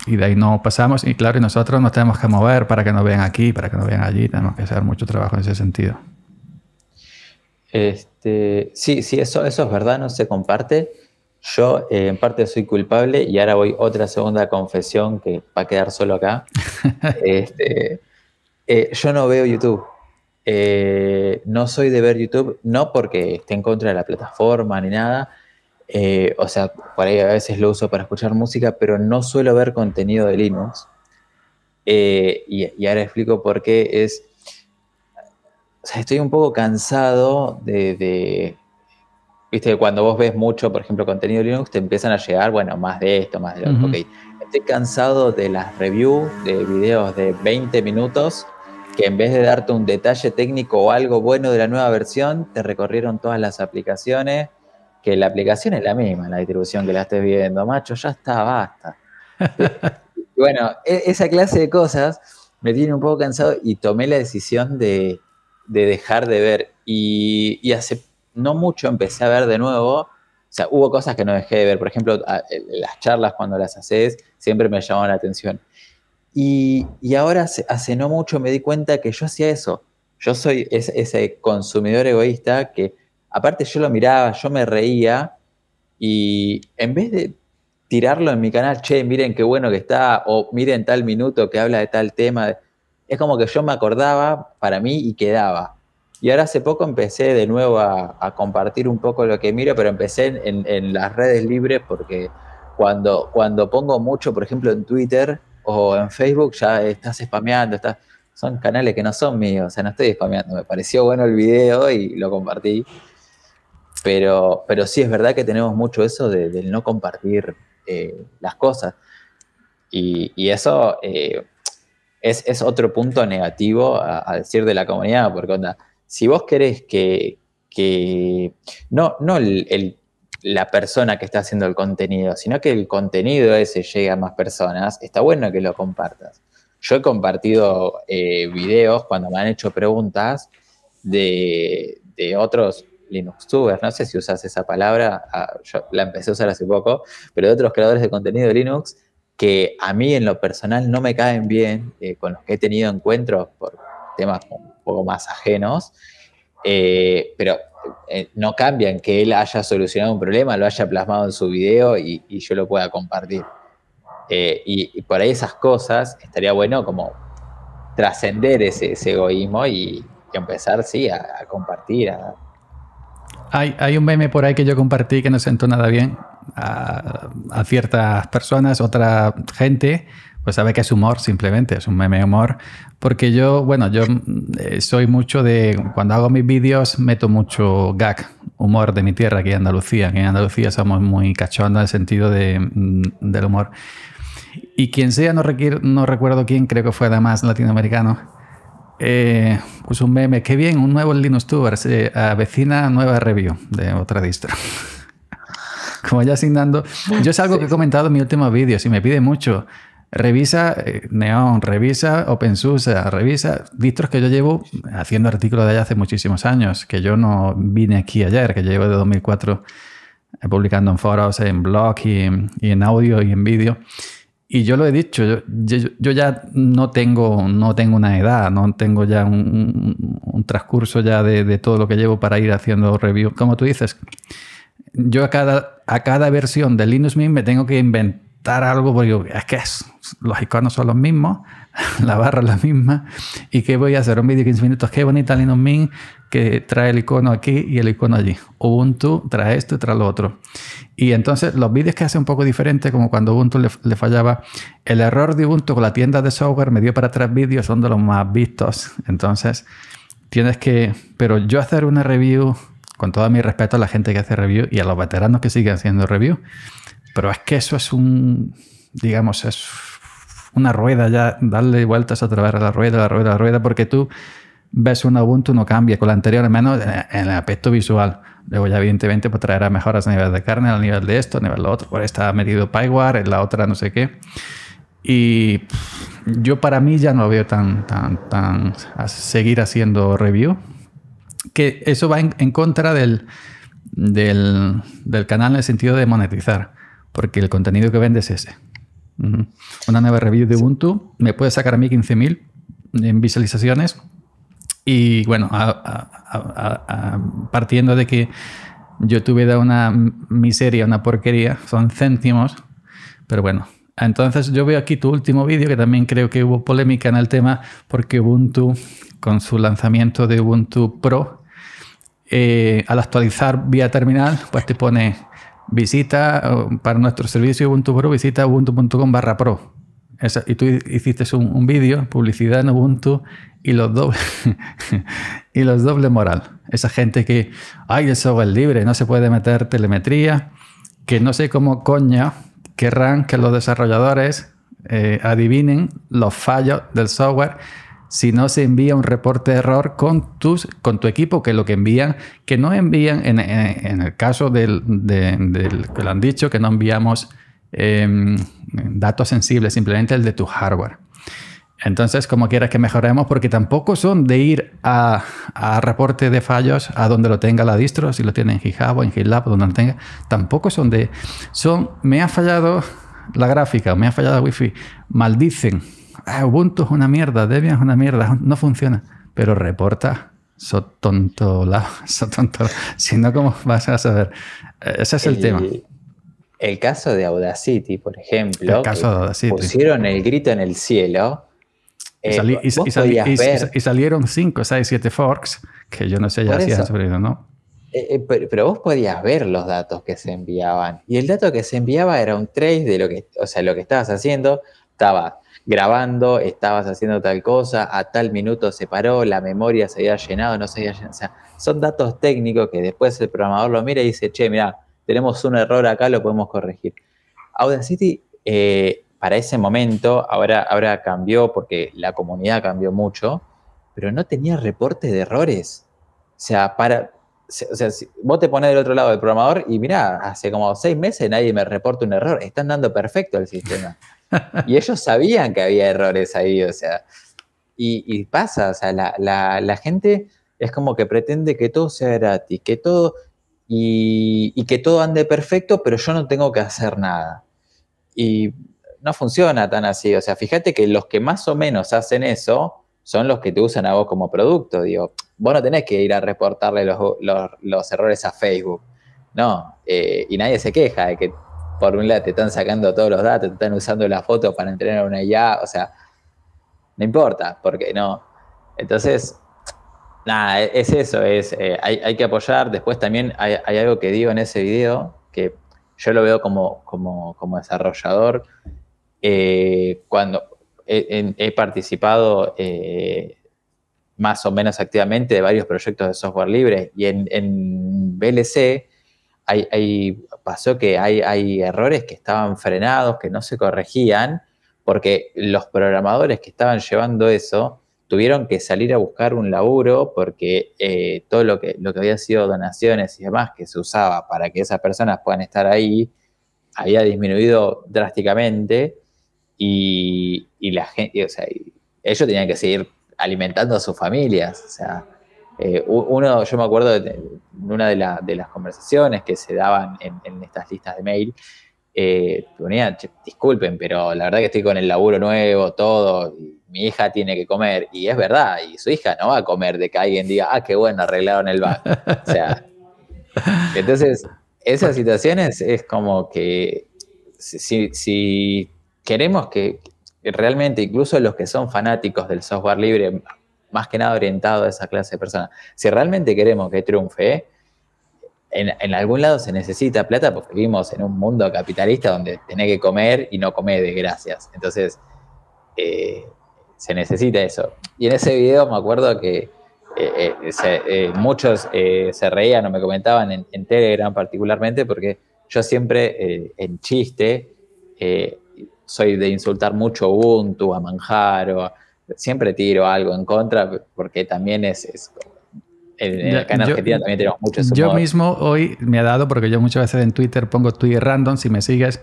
Speaker 1: Y de ahí no pasamos, y claro, y nosotros nos tenemos que mover para que nos vean aquí, para que nos vean allí, tenemos que hacer mucho trabajo en ese sentido.
Speaker 2: Este, sí, sí, eso, eso es verdad, no se comparte yo eh, en parte soy culpable y ahora voy otra segunda confesión que va a quedar solo acá. Este, eh, yo no veo YouTube. Eh, no soy de ver YouTube, no porque esté en contra de la plataforma ni nada. o sea, por ahí a veces lo uso para escuchar música, pero no suelo ver contenido de Linux. Y, ahora explico por qué es... estoy un poco cansado de Viste cuando vos ves mucho, por ejemplo, contenido Linux, te empiezan a llegar, bueno, más de esto, más de lo otro. estoy cansado de las reviews de videos de 20 minutos que en vez de darte un detalle técnico o algo bueno de la nueva versión, te recorrieron todas las aplicaciones, que la aplicación es la misma, la distribución que la estés viendo, macho, ya está, basta. bueno, e, esa clase de cosas me tiene un poco cansado y tomé la decisión de, de dejar de ver y, y aceptar no mucho empecé a ver de nuevo. O sea, hubo cosas que no dejé de ver. Por ejemplo, eh, las charlas cuando las haces siempre me llamaban la atención. Y, ahora, hace, hace, no mucho, me di cuenta que yo hacía eso. Yo soy ese consumidor egoísta que, aparte, yo lo miraba, yo me reía. Y en vez de tirarlo en mi canal, che, miren qué bueno que está, o miren tal minuto que habla de tal tema, es como que yo me acordaba para mí y quedaba. Y ahora hace poco empecé de nuevo a, compartir un poco lo que miro, pero empecé en, en, las redes libres porque cuando, cuando pongo mucho, por ejemplo, en Twitter o en Facebook, ya estás spameando, estás, son canales que no son míos, o sea, no estoy spameando. Me pareció bueno el video y lo compartí. Pero, pero sí es verdad que tenemos mucho eso del de no compartir eh, las cosas. Y, eso eh, es, es, otro punto negativo a, a, decir de la comunidad, porque onda, si vos querés que, no, no la persona que está haciendo el contenido, sino que el contenido ese llegue a más personas, está bueno que lo compartas. Yo he compartido eh, videos cuando me han hecho preguntas de, de otros Linuxtubers, no sé si usas esa palabra, ah, yo la empecé a usar hace poco, pero de otros creadores de contenido de Linux que a mí en lo personal no me caen bien, eh, con los que he tenido encuentros por temas como poco más ajenos, eh, pero eh, no cambian que él haya solucionado un problema, lo haya plasmado en su video y, yo lo pueda compartir. Eh, y, por ahí esas cosas estaría bueno como trascender ese, egoísmo y, empezar, sí, a, compartir.
Speaker 1: Hay, un meme por ahí que yo compartí que no sentó nada bien a, a ciertas personas, otra gente, pues sabe que es humor simplemente, es un meme humor. Porque yo, bueno, yo mm, eh, soy mucho de, cuando hago mis vídeos meto mucho gag, humor de mi tierra, aquí en Andalucía. en Andalucía somos muy cachondos en el sentido de, mm, del humor. Y quien sea, no, no recuerdo quién, creo que fue además latinoamericano, eh, puso un meme, qué bien, un nuevo Linux Tubers, se vecina nueva review de otra distro. Como ya asignando, yo es algo que he comentado en mi último vídeo, si me pide mucho, Revisa eh, Neon, revisa OpenSUSE, revisa distros que yo llevo haciendo artículos de allá hace muchísimos años, que yo no vine aquí ayer, que yo llevo de 2004 eh, publicando en foros, en blog y, en audio y en vídeo. Y yo lo he dicho, yo, ya no tengo, no tengo una edad, no tengo ya un, transcurso ya de, todo lo que llevo para ir haciendo review. Como tú dices, yo a cada, a cada versión de Linux Mint me tengo que inventar algo porque es que los iconos son los mismos, la barra es la misma. ¿Y que voy a hacer? Un vídeo de 15 minutos. Qué bonita Linux Mint que trae el icono aquí y el icono allí. Ubuntu trae esto y trae lo otro. Y entonces los vídeos que hace un poco diferente, como cuando Ubuntu le, le, fallaba, el error de Ubuntu con la tienda de software me dio para tres vídeos, son de los más vistos. Entonces tienes que, pero yo hacer una review, con todo mi respeto a la gente que hace review y a los veteranos que siguen haciendo review, pero es que eso es un, digamos, es una rueda ya, darle vueltas a través de la rueda, la rueda, la rueda, porque tú ves un Ubuntu, no cambia con la anterior, al menos en el aspecto visual. Luego ya evidentemente pues, traerá mejoras a nivel de carne, a nivel de esto, a nivel de lo otro. Por esta ha medido PyWare, en la otra no sé qué. Y yo para mí ya no veo tan, tan, tan seguir haciendo review. Que eso va en, contra del, del, del canal en el sentido de monetizar porque el contenido que vende es ese. Una nueva review de Ubuntu me puede sacar a mí 15.000 en visualizaciones y bueno, partiendo de que yo tuve una miseria, una porquería, son céntimos, pero bueno. Entonces yo veo aquí tu último vídeo, que también creo que hubo polémica en el tema, porque Ubuntu, con su lanzamiento de Ubuntu Pro, eh, al actualizar vía terminal, pues te pone visita, para nuestro servicio Ubuntu Pro, visita ubuntu.com barra pro. y tú hiciste un, vídeo, publicidad en Ubuntu y los dobles y los doble moral. Esa gente que, ay, el software libre, no se puede meter telemetría, que no sé cómo coña querrán que los desarrolladores eh, adivinen los fallos del software si no se envía un reporte de error con, tus, con tu equipo, que lo que envían, que no envían, en, el caso del, que lo han dicho, que no enviamos em, datos sensibles, simplemente el de tu hardware. Entonces, como quieras que mejoremos, porque tampoco son de ir a, a, reporte de fallos a donde lo tenga la distro, si lo tiene en GitHub o en GitLab, donde lo tenga, tampoco son de, son, me ha fallado la gráfica, me ha fallado Wi-Fi, maldicen, Ah, Ubuntu es una mierda, Debian es una mierda, no funciona. Pero reporta, so tonto, la, so tonto. Si no, ¿cómo vas a saber? Eh, ese es el, tema.
Speaker 2: El caso de Audacity, por ejemplo. Pusieron el grito en el cielo. y, eh,
Speaker 1: salieron 5, 6, 7 forks, que yo no sé ya si han sobrevivido no.
Speaker 2: Eh, pero, vos podías ver los datos que se enviaban. Y el dato que se enviaba era un trace de lo que, o sea, lo que estabas haciendo. Estaba grabando, estabas haciendo tal cosa, a tal minuto se paró, la memoria se había llenado, no se había llenado. son datos técnicos que después el programador lo mira y dice, che, mira, tenemos un error acá, lo podemos corregir. Audacity, eh, para ese momento, ahora, ahora cambió porque la comunidad cambió mucho, pero no tenía reportes de errores. O sea, para, vos te pones del otro lado del programador y mira, hace como seis meses nadie me reporta un error, están dando perfecto el sistema. Y ellos sabían que había errores ahí, o sea. Y, pasa, o sea, la, gente es como que pretende que todo sea gratis, que todo. Y, que todo ande perfecto, pero yo no tengo que hacer nada. Y no funciona tan así. O sea, fíjate que los que más o menos hacen eso son los que te usan a vos como producto. Digo, vos no tenés que ir a reportarle los, errores a Facebook. No, eh, y nadie se queja de que por un lado te están sacando todos los datos, te están usando la foto para entrenar una IA, o sea, no importa, porque no. Entonces, nada, e-, es eso, es, eh, hay, que apoyar. Después también hay, algo que digo en ese video, que yo lo veo como, desarrollador. Eh, cuando he, participado eh, más o menos activamente de varios proyectos de software libre y en, en hay, pasó que hay, hay errores que estaban frenados, que no se corregían, porque los programadores que estaban llevando eso tuvieron que salir a buscar un laburo porque eh, todo lo que, lo que había sido donaciones y demás que se usaba para que esas personas puedan estar ahí había disminuido drásticamente y, la gente, o sea, ellos tenían que seguir alimentando a sus familias, o sea, eh, uno, yo me acuerdo de, una de, las conversaciones que se daban en, estas listas de mail, eh, disculpen, pero la verdad que estoy con el laburo nuevo, todo, mi hija tiene que comer, y es verdad, y su hija no va a comer de que alguien diga, ah, qué bueno, arreglaron el banco. o sea, entonces, esas situaciones es como que si queremos que realmente, incluso los que son fanáticos del software libre, más que nada orientado a esa clase de personas. Si realmente queremos que triunfe, en, algún lado se necesita plata porque vivimos en un mundo capitalista donde tenés que comer y no comer de gracias. Entonces, eh, se necesita eso. Y en ese video me acuerdo que eh, eh, muchos se reían o me comentaban en, Telegram particularmente porque yo siempre en chiste soy de insultar mucho Ubuntu, a Manjaro, a siempre tiro algo en contra porque también es, en, el canal Argentina también tenemos mucho Yo mismo
Speaker 1: hoy me ha dado, porque yo muchas veces en Twitter pongo Twitter random, si me sigues,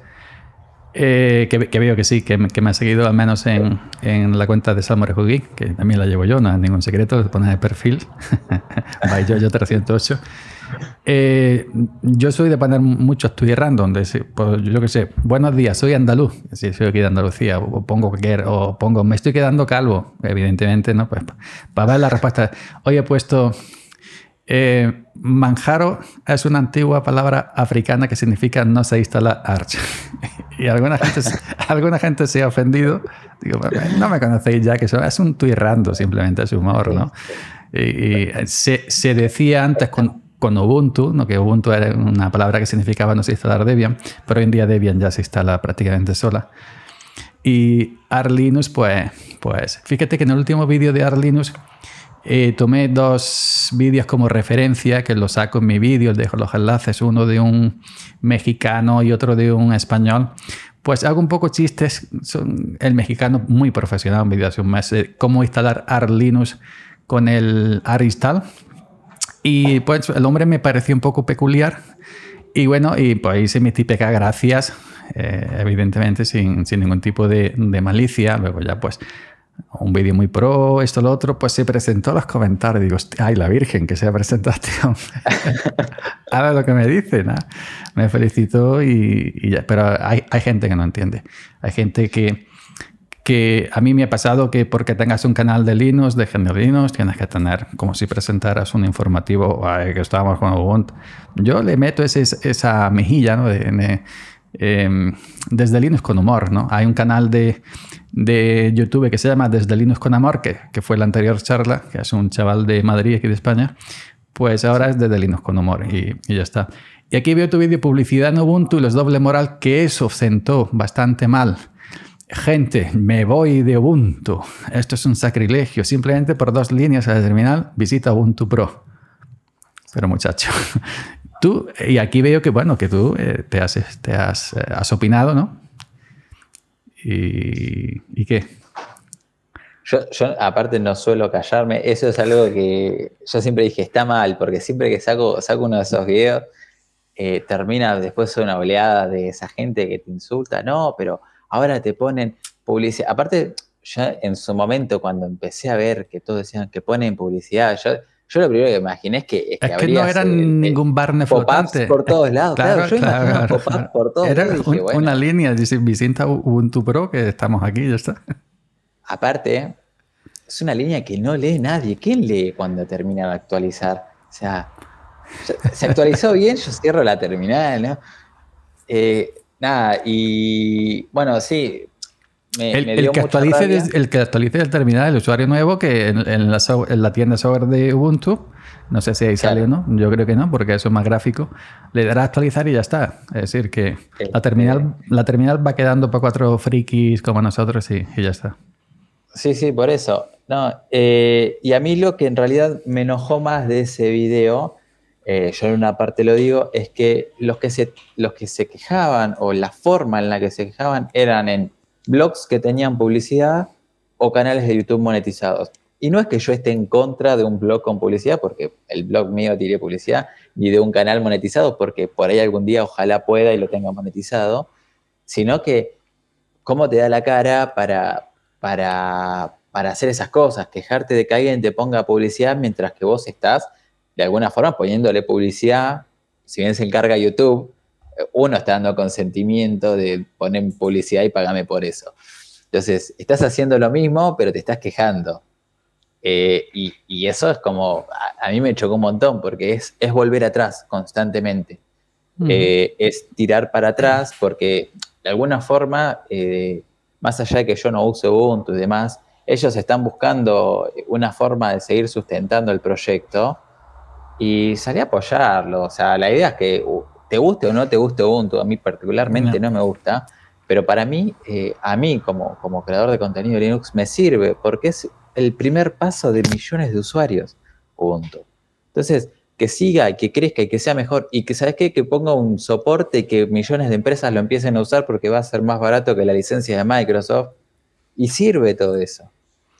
Speaker 1: eh, que, veo que sí, que, me ha seguido al menos en, la cuenta de Salmo Rejugui que también la llevo yo, no es ningún secreto, pones de perfil, yo 308. Eh, yo soy de poner muchos tweets random, pues, yo qué sé, buenos días, soy andaluz, si soy aquí de Andalucía, o, pongo o pongo, me estoy quedando calvo, evidentemente, ¿no? Pues para ver la respuesta, hoy he puesto, eh, manjaro es una antigua palabra africana que significa no se instala arch. y alguna gente, alguna gente se ha ofendido, digo, no me conocéis ya, que eso es un tuit simplemente es humor, ¿no? Y, se, se, decía antes con con Ubuntu, ¿no? que Ubuntu era una palabra que significaba no se instalar Debian, pero hoy en día Debian ya se instala prácticamente sola. Y Arlinux, pues, pues fíjate que en el último vídeo de Arlinux eh, tomé dos vídeos como referencia, que los saco en mi vídeo, dejo los enlaces, uno de un mexicano y otro de un español. Pues hago un poco chistes, son el mexicano muy profesional, un vídeo hace un mes, cómo instalar AR con el Aristal. Y pues el hombre me pareció un poco peculiar. Y bueno, y pues se me típica gracias, eh, evidentemente sin, sin, ningún tipo de, de, malicia. Luego ya pues un vídeo muy pro, esto, lo otro, pues se presentó a los comentarios. Digo, ay, la Virgen que se ha presentado este hombre. Ahora lo que me dicen, me felicitó y, ya. Pero hay, hay gente que no entiende. Hay gente que que a mí me ha pasado que porque tengas un canal de Linux, de Linux, tienes que tener como si presentaras un informativo que estábamos con Ubuntu. Yo le meto esa mejilla ¿no? Em, desde Linux con humor. Hay un canal de, de, YouTube que se llama Desde Linux con Amor, que, fue la anterior charla, que es un chaval de Madrid, aquí de España. Pues ahora es desde Linux con humor y, ya está. Y aquí veo tu vídeo publicidad en Ubuntu y los doble moral, que eso sentó bastante mal Gente, me voy de Ubuntu. Esto es un sacrilegio. Simplemente por dos líneas a terminal, visita Ubuntu Pro. Pero muchacho, tú, y aquí veo que, bueno, que tú eh, te, has, te has, eh, opinado, ¿no? ¿Y, qué?
Speaker 2: Yo, aparte no suelo callarme, eso es algo que yo siempre dije, está mal, porque siempre que saco, saco uno de esos videos, eh, termina después una oleada de esa gente que te insulta, no, pero ahora te ponen publicidad. Aparte, ya en su momento, cuando empecé a ver que todos decían que ponen publicidad, yo, lo primero que imaginé es que. Es, que, no eran eh, eh, ningún barne flotante. por todos lados. claro, por todos Era una
Speaker 1: línea, dice Vicenta Ubuntu Pro, que estamos aquí, ya está.
Speaker 2: Aparte, es una línea que no lee nadie. ¿Quién lee cuando termina de actualizar? O sea, se actualizó bien, yo cierro la terminal, ¿no? Eh, Nada, y bueno, sí. Me, el, que actualice, el
Speaker 1: que actualice el terminal, el usuario nuevo, que en, la, en la, tienda software de Ubuntu, no sé si ahí sale o no, yo creo que no, porque eso es más gráfico, le dará actualizar y ya está. Es decir, que la, terminal, la terminal va quedando para cuatro frikis como nosotros y, ya está.
Speaker 2: Sí, sí, por eso. No, eh, y a mí lo que en realidad me enojó más de ese video eh, yo en una parte lo digo, es que los que, se, los que se quejaban o la forma en la que se quejaban eran en blogs que tenían publicidad o canales de YouTube monetizados. Y no es que yo esté en contra de un blog con publicidad, porque el blog mío tiene publicidad, ni de un canal monetizado, porque por ahí algún día ojalá pueda y lo tenga monetizado, sino que cómo te da la cara para, para hacer esas cosas, quejarte de que alguien te ponga publicidad mientras que vos estás de alguna forma poniéndole publicidad, si bien se encarga YouTube, uno está dando consentimiento de poner publicidad y pagame por eso. Entonces, estás haciendo lo mismo, pero te estás quejando. Eh, y, eso es como, a, mí me chocó un montón, porque es, volver atrás constantemente. Eh, es tirar para atrás, porque de alguna forma, eh, más allá de que yo no use Ubuntu y demás, ellos están buscando una forma de seguir sustentando el proyecto y salí a apoyarlo. O sea, la idea es que te guste o no te guste Ubuntu, a mí particularmente no, me gusta, pero para mí, eh, a mí como, como creador de contenido Linux me sirve porque es el primer paso de millones de usuarios Ubuntu. Entonces, que siga, que crezca y que sea mejor y que, ¿sabes qué? Que ponga un soporte y que millones de empresas lo empiecen a usar porque va a ser más barato que la licencia de Microsoft. Y sirve todo eso.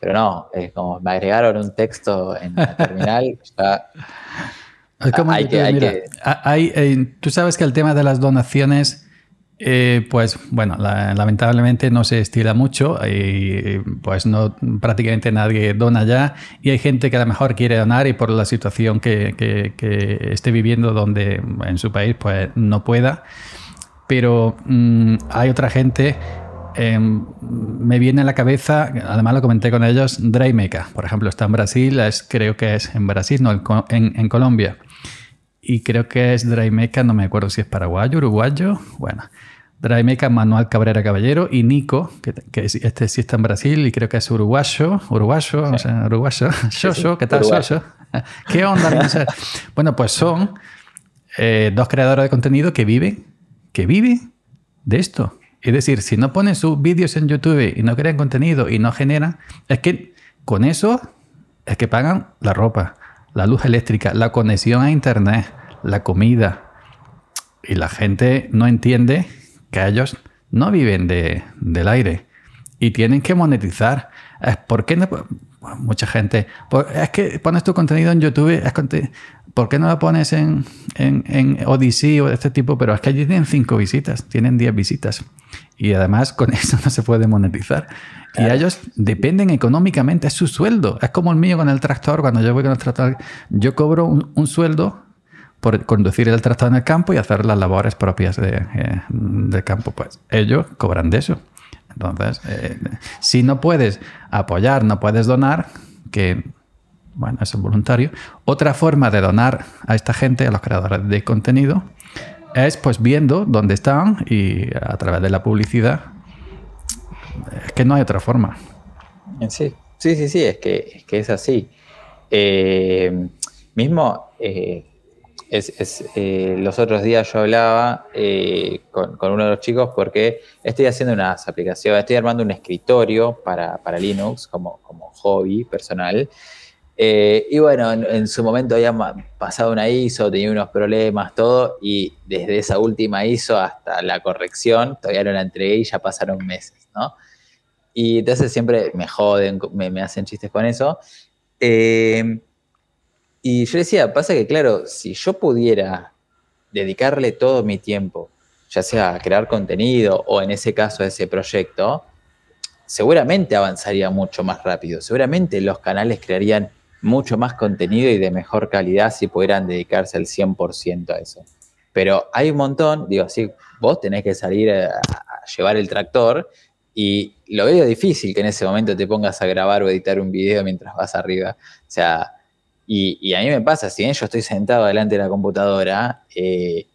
Speaker 2: Pero no, como me agregaron un texto en la terminal, Hay
Speaker 1: hay eh, tú sabes que el tema de las donaciones, eh, pues bueno, lamentablemente no se estira mucho y pues no prácticamente nadie dona ya y hay gente que a lo mejor quiere donar y por la situación que, esté viviendo donde en su país pues no pueda, pero mm, hay otra gente Em, me viene a la cabeza, además lo comenté con ellos, Draymeca por ejemplo, está en Brasil, creo que es en Brasil, no, en, Colombia. Y creo que es Draymeca no me acuerdo si es paraguayo, uruguayo, bueno. Draymeca Manuel Cabrera Caballero y Nico, que, este sí está en Brasil y creo que es uruguayo, uruguayo, o sea, uruguayo, ¿qué tal ¿Qué onda? bueno, pues son eh, dos creadores de contenido que viven, que viven de esto. Es decir, si no ponen sus vídeos en YouTube y no crean contenido y no generan, es que con eso es que pagan la ropa, la luz eléctrica, la conexión a internet, la comida. Y la gente no entiende que ellos no viven del aire y tienen que monetizar. ¿Por qué no? Mucha gente. Es que pones tu contenido en YouTube, ¿por qué no la pones en, en, en Odyssey o de este tipo? Pero es que allí tienen cinco visitas, tienen 10 visitas. Y además con eso no se puede monetizar. Y ellos dependen económicamente, es su sueldo. Es como el mío con el tractor, cuando yo voy con el tractor, yo cobro un, sueldo por conducir el tractor en el campo y hacer las labores propias de, eh, del campo. Pues ellos cobran de eso. Entonces, eh, si no puedes apoyar, no puedes donar, que bueno, es un voluntario. Otra forma de donar a esta gente, a los creadores de contenido, es pues viendo dónde están y a través de la publicidad. Es que no hay otra forma.
Speaker 2: Sí, sí, sí, sí, es que es, así. Eh, mismo, eh, eh, los otros días yo hablaba con, con, uno de los chicos porque estoy haciendo unas aplicaciones, estoy armando un escritorio para, para Linux como, como hobby personal. Eh, y bueno, en, su momento había pasado una ISO, tenía unos problemas, todo, y desde esa última ISO hasta la corrección, todavía no la entregué y ya pasaron meses, ¿no? Y entonces siempre me joden, me, hacen chistes con eso. Eh, y yo decía, pasa que claro, si yo pudiera dedicarle todo mi tiempo, ya sea a crear contenido o en ese caso a ese proyecto, seguramente avanzaría mucho más rápido, seguramente los canales crearían mucho más contenido y de mejor calidad si pudieran dedicarse al 100% a eso. Pero hay un montón, digo, sí, vos tenés que salir a, llevar el tractor y lo veo difícil que en ese momento te pongas a grabar o editar un video mientras vas arriba. O sea, y, a mí me pasa, si yo estoy sentado delante de la computadora, eh,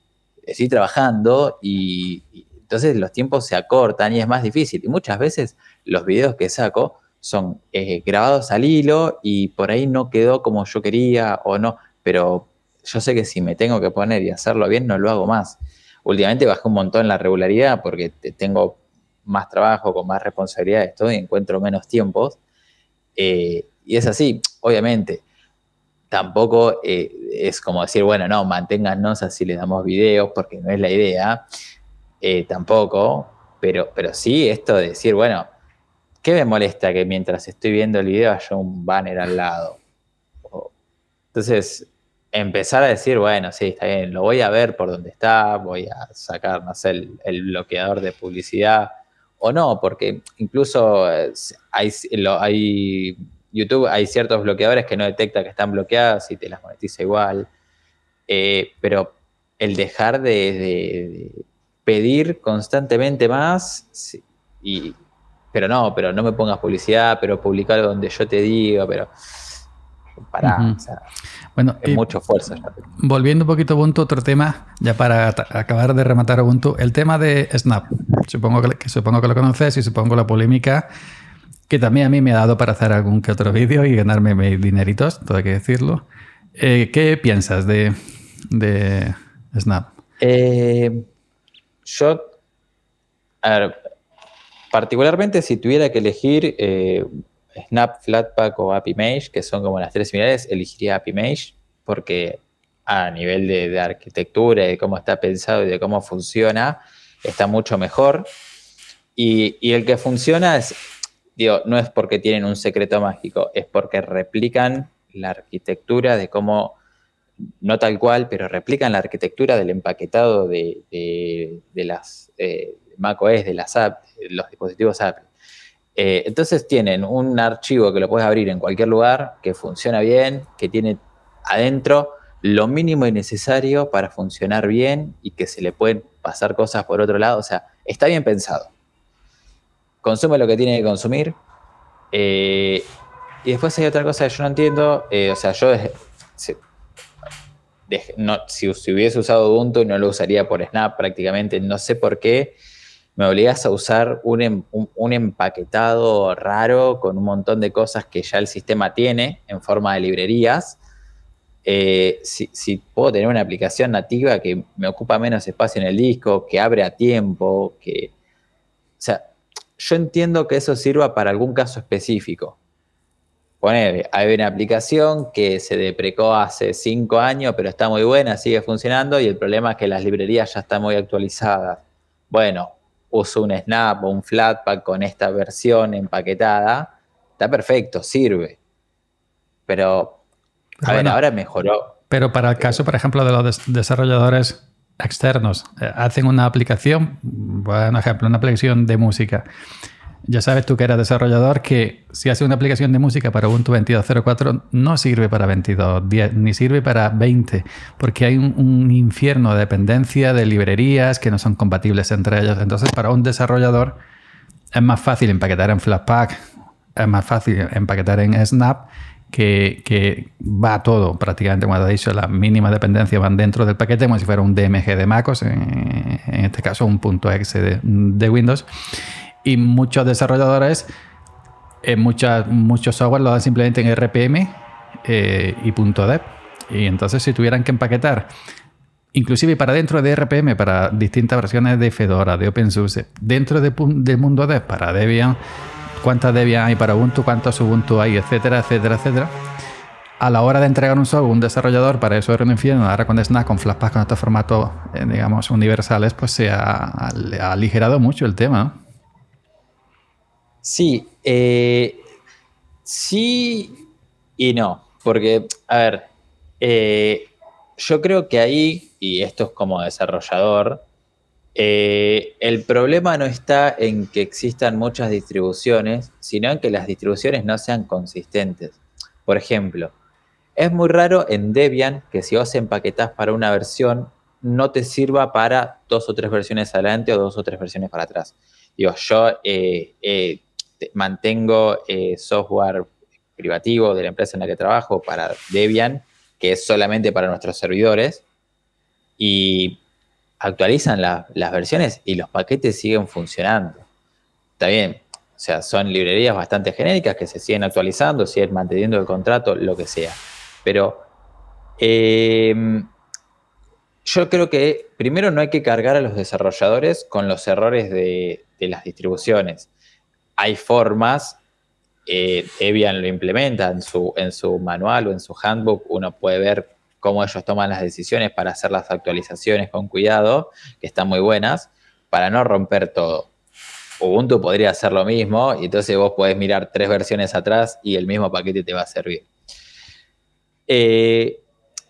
Speaker 2: estoy trabajando y entonces los tiempos se acortan y es más difícil. Y muchas veces los videos que saco son eh, grabados al hilo y por ahí no quedó como yo quería o no, pero yo sé que si me tengo que poner y hacerlo bien, no lo hago más. Últimamente bajé un montón la regularidad porque tengo más trabajo, con más responsabilidades, todo, y encuentro menos tiempos. Eh, y es así, obviamente. Tampoco eh, es como decir, bueno, no, manténganos así le damos videos, porque no es la idea. tampoco, pero, pero sí esto de decir, bueno, ¿Qué me molesta que mientras estoy viendo el video haya un banner al lado? Entonces, empezar a decir, bueno, sí, está bien, lo voy a ver por donde está, voy a sacar, no sé, el, bloqueador de publicidad o no, porque incluso eh, hay, YouTube, hay ciertos bloqueadores que no detecta que están bloqueadas y te las monetiza igual. Eh, pero el dejar de, de pedir constantemente más y, pero no, pero no me pongas publicidad, pero publicar donde yo te diga, pero para bueno, es mucho esfuerzo.
Speaker 1: Volviendo un poquito a Ubuntu, otro tema, ya para acabar de rematar Ubuntu, el tema de Snap. Supongo que, supongo que lo conoces y supongo la polémica que también a mí me ha dado para hacer algún que otro vídeo y ganarme mis dineritos, todo hay que decirlo. Eh, ¿Qué piensas de, de Snap?
Speaker 2: Eh, yo, a Particularmente si tuviera que elegir eh, Snap, Flatpak o AppImage, que son como las tres similares, elegiría AppImage porque a nivel de, arquitectura y de cómo está pensado y de cómo funciona, está mucho mejor. Y, el que funciona es, digo, no es porque tienen un secreto mágico, es porque replican la arquitectura de cómo, no tal cual, pero replican la arquitectura del empaquetado de, las, eh, macOS, de las apps, eh, los dispositivos Apple. Eh, entonces tienen un archivo que lo puedes abrir en cualquier lugar, que funciona bien, que tiene adentro lo mínimo y necesario para funcionar bien y que se le pueden pasar cosas por otro lado. O sea, está bien pensado. Consume lo que tiene que consumir. Eh, y después hay otra cosa que yo no entiendo. o sea, yo si, si, hubiese usado Ubuntu no lo usaría por Snap prácticamente. No sé por qué me obligas a usar em, un, empaquetado raro con un montón de cosas que ya el sistema tiene en forma de librerías. Eh, si, puedo tener una aplicación nativa que me ocupa menos espacio en el disco, que abre a tiempo, que... O sea, yo entiendo que eso sirva para algún caso específico. Poner, hay una aplicación que se deprecó hace cinco años, pero está muy buena, sigue funcionando, y el problema es que las librerías ya están muy actualizadas. Bueno, uso un snap o un flatpak con esta versión empaquetada, está perfecto, sirve. Pero, ahora mejoró.
Speaker 1: Pero para el eh, caso, por ejemplo, de los desarrolladores externos, eh, hacen una aplicación, por bueno, ejemplo, una aplicación de música, ya sabes tú que eras desarrollador que si haces una aplicación de música para Ubuntu 22.04 no sirve para 22.10 ni sirve para 20 porque hay un, infierno de dependencia de librerías que no son compatibles entre ellas. Entonces para un desarrollador es más fácil empaquetar en Flatpak, es más fácil empaquetar en Snap que, que, va todo prácticamente, como has dicho, las mínimas dependencias van dentro del paquete, como si fuera un DMG de MacOS, en, este caso un punto .exe de, Windows y muchos desarrolladores, en eh, muchas, muchos software lo dan simplemente en RPM eh, y .dev. Y entonces si tuvieran que empaquetar, inclusive para dentro de RPM, para distintas versiones de Fedora, de OpenSUSE, dentro del mundo dev, para Debian, cuántas Debian hay para Ubuntu, cuántas Ubuntu hay, etcétera, etcétera, etcétera. A la hora de entregar un software, un desarrollador, para eso un infierno, ahora con Snap, con Flashpass, con estos formatos, eh, digamos, universales, pues se ha, aligerado mucho el tema,
Speaker 2: Sí, eh, sí y no, porque, a ver, eh, yo creo que ahí, y esto es como desarrollador, eh, el problema no está en que existan muchas distribuciones, sino en que las distribuciones no sean consistentes. Por ejemplo, es muy raro en Debian que si vos empaquetás para una versión, no te sirva para dos o tres versiones adelante o dos o tres versiones para atrás. Digo, yo este, mantengo eh, software privativo de la empresa en la que trabajo para Debian, que es solamente para nuestros servidores, y actualizan las versiones y los paquetes siguen funcionando. Está bien, o sea, son librerías bastante genéricas que se siguen actualizando, siguen manteniendo el contrato, lo que sea. Pero eh, yo creo que primero no hay que cargar a los desarrolladores con los errores de, de las distribuciones hay formas, eh, Debian lo implementa en su, en su manual o en su handbook, uno puede ver cómo ellos toman las decisiones para hacer las actualizaciones con cuidado, que están muy buenas, para no romper todo. Ubuntu podría hacer lo mismo, y entonces vos podés mirar tres versiones atrás y el mismo paquete te va a servir. Eh,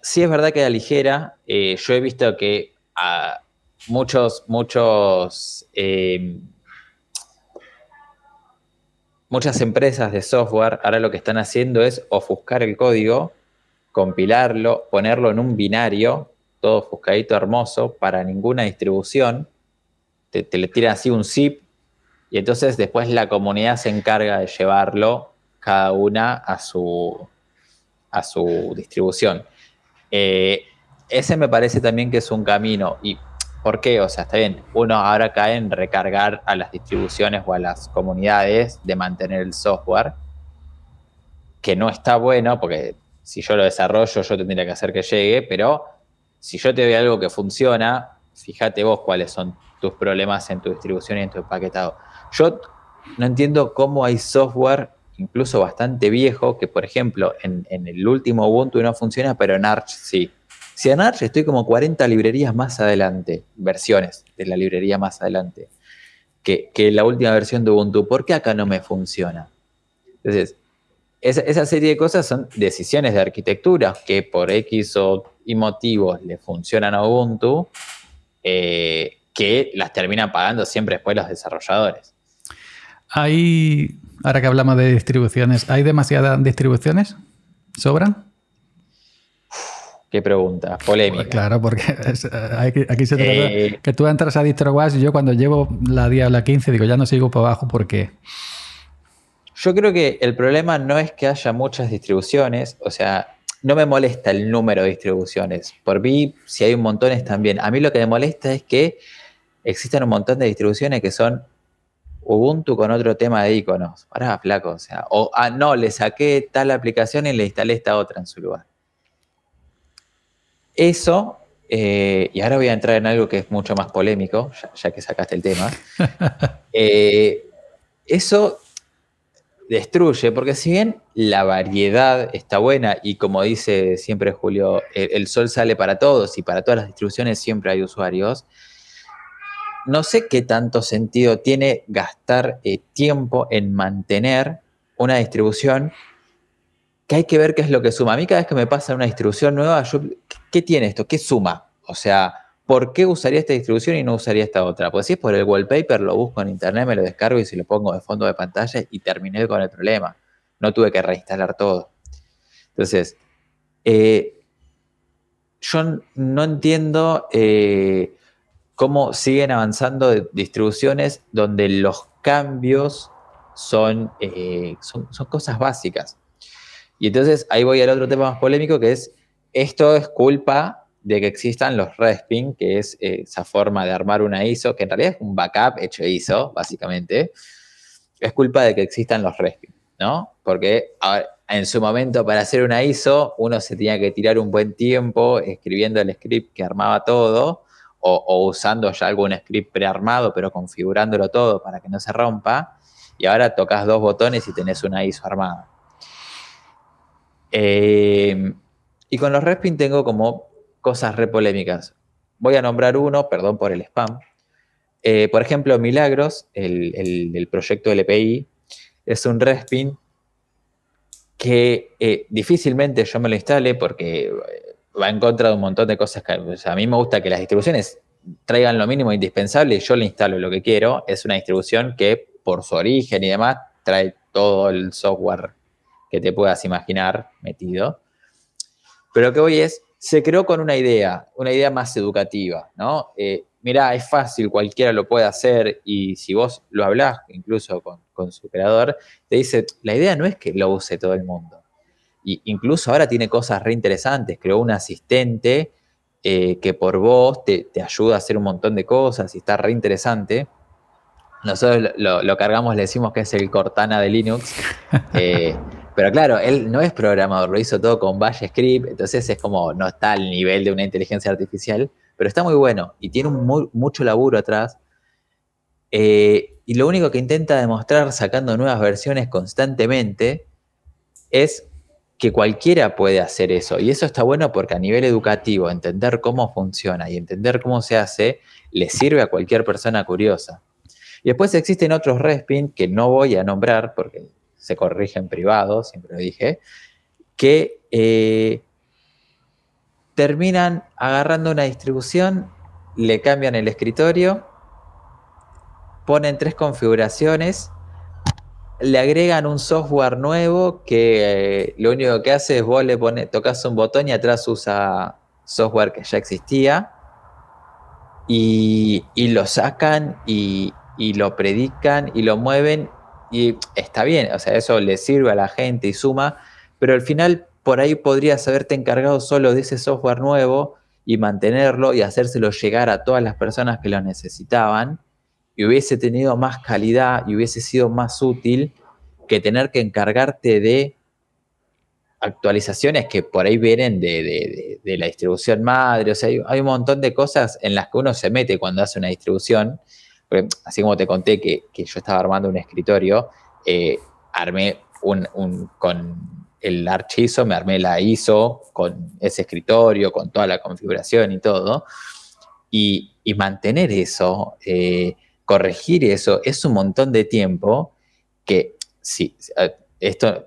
Speaker 2: sí es verdad que la ligera, eh, yo he visto que a muchos, muchos eh, muchas empresas de software ahora lo que están haciendo es ofuscar el código, compilarlo, ponerlo en un binario, todo ofuscadito hermoso, para ninguna distribución. Te, le tiran así un zip y entonces después la comunidad se encarga de llevarlo cada una a su, a su distribución. Eh, ese me parece también que es un camino y ¿Por qué? O sea, está bien, uno ahora cae en recargar a las distribuciones o a las comunidades de mantener el software, que no está bueno, porque si yo lo desarrollo yo tendría que hacer que llegue, pero si yo te doy algo que funciona, fíjate vos cuáles son tus problemas en tu distribución y en tu empaquetado. Yo no entiendo cómo hay software, incluso bastante viejo, que por ejemplo en, en el último Ubuntu no funciona, pero en Arch sí. Si Arch estoy como 40 librerías más adelante, versiones de la librería más adelante, que, la última versión de Ubuntu. ¿Por qué acá no me funciona? Entonces, esa, serie de cosas son decisiones de arquitectura que por X o y motivos le funcionan a Ubuntu, eh, que las terminan pagando siempre después los desarrolladores. Hay,
Speaker 1: ahora que hablamos de distribuciones, ¿hay demasiadas distribuciones? ¿Sobran?
Speaker 2: ¿Qué pregunta? Polémica. Claro, porque eh, aquí, se trata eh,
Speaker 1: que tú entras a DistroWatch y yo cuando llevo la la 15 digo, ya no sigo para abajo porque...
Speaker 2: Yo creo que el problema no es que haya muchas distribuciones, o sea, no me molesta el número de distribuciones. Por mí, si hay un montón es también. A mí lo que me molesta es que existen un montón de distribuciones que son Ubuntu con otro tema de iconos. Pará, flaco, o sea, o ah, no, le saqué tal aplicación y le instalé esta otra en su lugar. Eso, eh, y ahora voy a entrar en algo que es mucho más polémico, ya, que sacaste el tema. Eh, eso destruye, porque si bien la variedad está buena y como dice siempre Julio, el, sol sale para todos y para todas las distribuciones siempre hay usuarios, no sé qué tanto sentido tiene gastar eh, tiempo en mantener una distribución que hay que ver qué es lo que suma. A mí cada vez que me pasa una distribución nueva, yo, ¿qué tiene esto? ¿Qué suma? O sea, ¿por qué usaría esta distribución y no usaría esta otra? Pues si es por el wallpaper, lo busco en internet, me lo descargo y se lo pongo de fondo de pantalla y terminé con el problema. No tuve que reinstalar todo. Entonces, eh, yo no entiendo eh, cómo siguen avanzando distribuciones donde los cambios son, eh, son cosas básicas. Y entonces ahí voy al otro tema más polémico que es, esto es culpa de que existan los respin, que es eh, esa forma de armar una ISO, que en realidad es un backup hecho ISO, básicamente. Es culpa de que existan los respin, ¿no? Porque en su momento para hacer una ISO uno se tenía que tirar un buen tiempo escribiendo el script que armaba todo o, usando ya algún script prearmado pero configurándolo todo para que no se rompa. Y ahora tocas dos botones y tenés una ISO armada. Em, y con los respin tengo como cosas polémicas. Voy a nombrar uno, perdón por el spam. Eh, por ejemplo, Milagros, el, proyecto LPI, es un respin que eh, difícilmente yo me lo instale porque eh, va en contra de un montón de cosas que a mí me gusta que las distribuciones traigan lo mínimo indispensable y yo le instalo lo que quiero. Es una distribución que por su origen y demás trae todo el software que te puedas imaginar metido. Pero lo que hoy es, se creó con una idea, una idea más educativa, ¿no? Eh, mirá, es fácil, cualquiera lo puede hacer y si vos lo hablás incluso con, su creador, te dice, la idea no es que lo use todo el mundo. Y incluso ahora tiene cosas reinteresantes. creó un asistente eh, que por vos te, ayuda a hacer un montón de cosas y está re Nosotros lo, cargamos, le decimos que es el Cortana de Linux. Eh, pero claro, él no es programador, lo hizo todo con Bash Script, entonces es como, no está al nivel de una inteligencia artificial, pero está muy bueno y tiene mucho laburo atrás. Eh, y lo único que intenta demostrar sacando nuevas versiones constantemente es que cualquiera puede hacer eso. Y eso está bueno porque a nivel educativo, entender cómo funciona y entender cómo se hace, le sirve a cualquier persona curiosa. Y después existen otros Respin que no voy a nombrar porque se corrige en privado, siempre lo dije, que eh, terminan agarrando una distribución, le cambian el escritorio, ponen tres configuraciones, le agregan un software nuevo que eh, lo único que hace es vos le pone, tocas un botón y atrás usa software que ya existía y, lo sacan y, y lo predican y lo mueven y está bien, o sea, eso le sirve a la gente y suma, pero al final por ahí podrías haberte encargado solo de ese software nuevo y mantenerlo y hacérselo llegar a todas las personas que lo necesitaban y hubiese tenido más calidad y hubiese sido más útil que tener que encargarte de actualizaciones que por ahí vienen de, la distribución madre. O sea, hay, hay, un montón de cosas en las que uno se mete cuando hace una distribución así como te conté que, que yo estaba armando un escritorio, eh, armé con el archizo, me armé la ISO con ese escritorio, con toda la configuración y todo. Y, mantener eso, eh, corregir eso, es un montón de tiempo que sí, eh, esto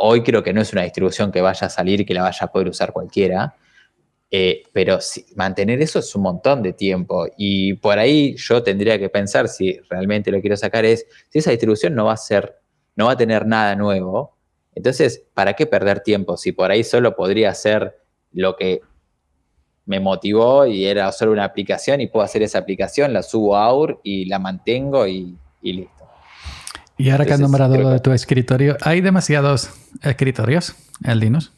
Speaker 2: hoy creo que no es una distribución que vaya a salir, que la vaya a poder usar cualquiera, eh, pero mantener eso es un montón de tiempo y por ahí yo tendría que pensar si realmente lo quiero sacar es si esa distribución no va a ser, no va a tener nada nuevo, entonces, ¿para qué perder tiempo si por ahí solo podría hacer lo que me motivó y era solo una aplicación y puedo hacer esa aplicación, la subo a Aur y la mantengo y, listo? Y ahora
Speaker 1: que has nombrado lo de tu escritorio, ¿hay demasiados escritorios en Linux?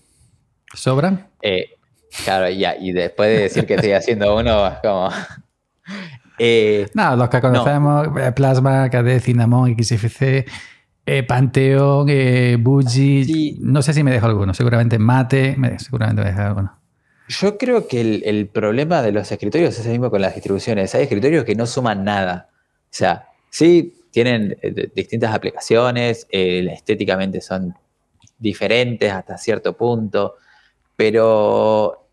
Speaker 1: ¿Sobran?
Speaker 2: Eh, Claro, y después de decir que estoy haciendo uno, es como. Eh, no, los que conocemos,
Speaker 1: eh, Plasma, KD, Cinnamon, XFC, eh, Panteón, eh, ah, no sé si me dejo alguno, seguramente Mate, seguramente me dejo alguno.
Speaker 2: Yo creo que el, el, problema de los escritorios es el mismo con las distribuciones. Hay escritorios que no suman nada. O sea, sí tienen distintas aplicaciones, estéticamente son diferentes hasta cierto punto, pero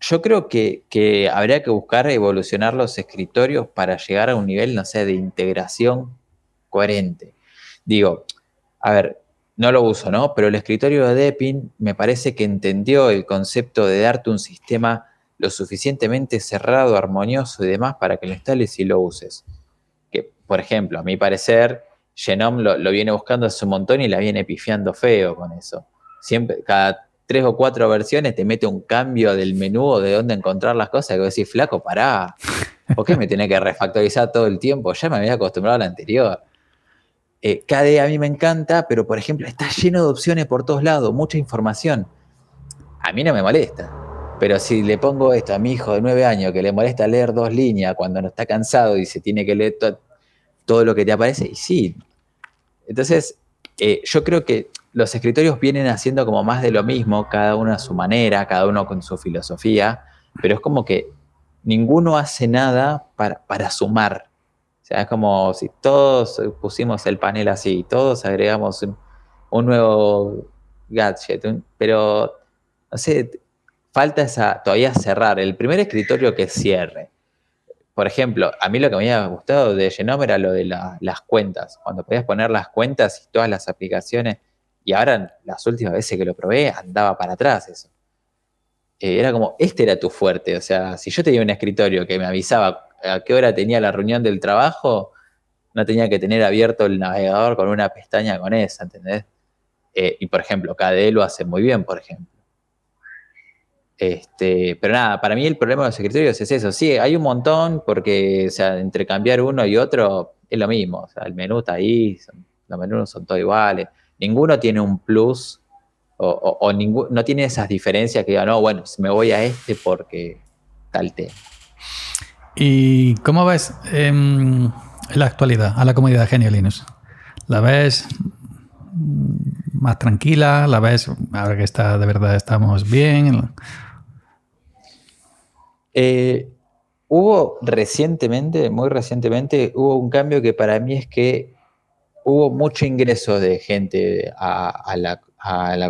Speaker 2: yo creo que, habría que buscar evolucionar los escritorios para llegar a un nivel, no sé, de integración coherente. Digo, a ver, no lo uso, ¿no? Pero el escritorio de Depin me parece que entendió el concepto de darte un sistema lo suficientemente cerrado, armonioso y demás para que lo instales y lo uses. Que, por ejemplo, a mi parecer, Genome lo, lo viene buscando hace un montón y la viene pifiando feo con eso. Siempre, cada tres o cuatro versiones, te mete un cambio del menú de dónde encontrar las cosas, que decís, flaco, pará, ¿por qué me tiene que refactorizar todo el tiempo? Ya me había acostumbrado a la anterior. Eh, KD a mí me encanta, pero por ejemplo, está lleno de opciones por todos lados, mucha información. A mí no me molesta. Pero si le pongo esto a mi hijo de nueve años que le molesta leer dos líneas cuando no está cansado y se tiene que leer todo lo que te aparece, y sí. Entonces, eh, yo creo que los escritorios vienen haciendo como más de lo mismo, cada uno a su manera, cada uno con su filosofía, pero es como que ninguno hace nada para, sumar. O sea, es como si todos pusimos el panel así, todos agregamos un, nuevo gadget, pero no falta esa, todavía cerrar, el primer escritorio que cierre. Por ejemplo, a mí lo que me había gustado de Genome era lo de las cuentas, cuando podías poner las cuentas y todas las aplicaciones y ahora, las últimas veces que lo probé, andaba para atrás eso. Eh, era como, este era tu fuerte. O sea, si yo tenía un escritorio que me avisaba a qué hora tenía la reunión del trabajo, no tenía que tener abierto el navegador con una pestaña con esa, ¿entendés? Eh, y por ejemplo, KDE lo hace muy bien, por ejemplo. Este, pero nada, para mí el problema de los escritorios es eso. Sí, hay un montón, porque o sea, entre cambiar uno y otro es lo mismo. O sea, el menú está ahí, los menús son todos iguales ninguno tiene un plus o, no tiene esas diferencias que digan, no, bueno, me voy a este porque tal tema.
Speaker 1: ¿Y cómo ves en em, la actualidad a la comunidad Genio Linux? ¿La ves más tranquila? ¿La ves ahora que está de verdad estamos
Speaker 2: bien? Eh, hubo recientemente, muy recientemente, hubo un cambio que para mí es que hubo mucho ingreso de gente a, la,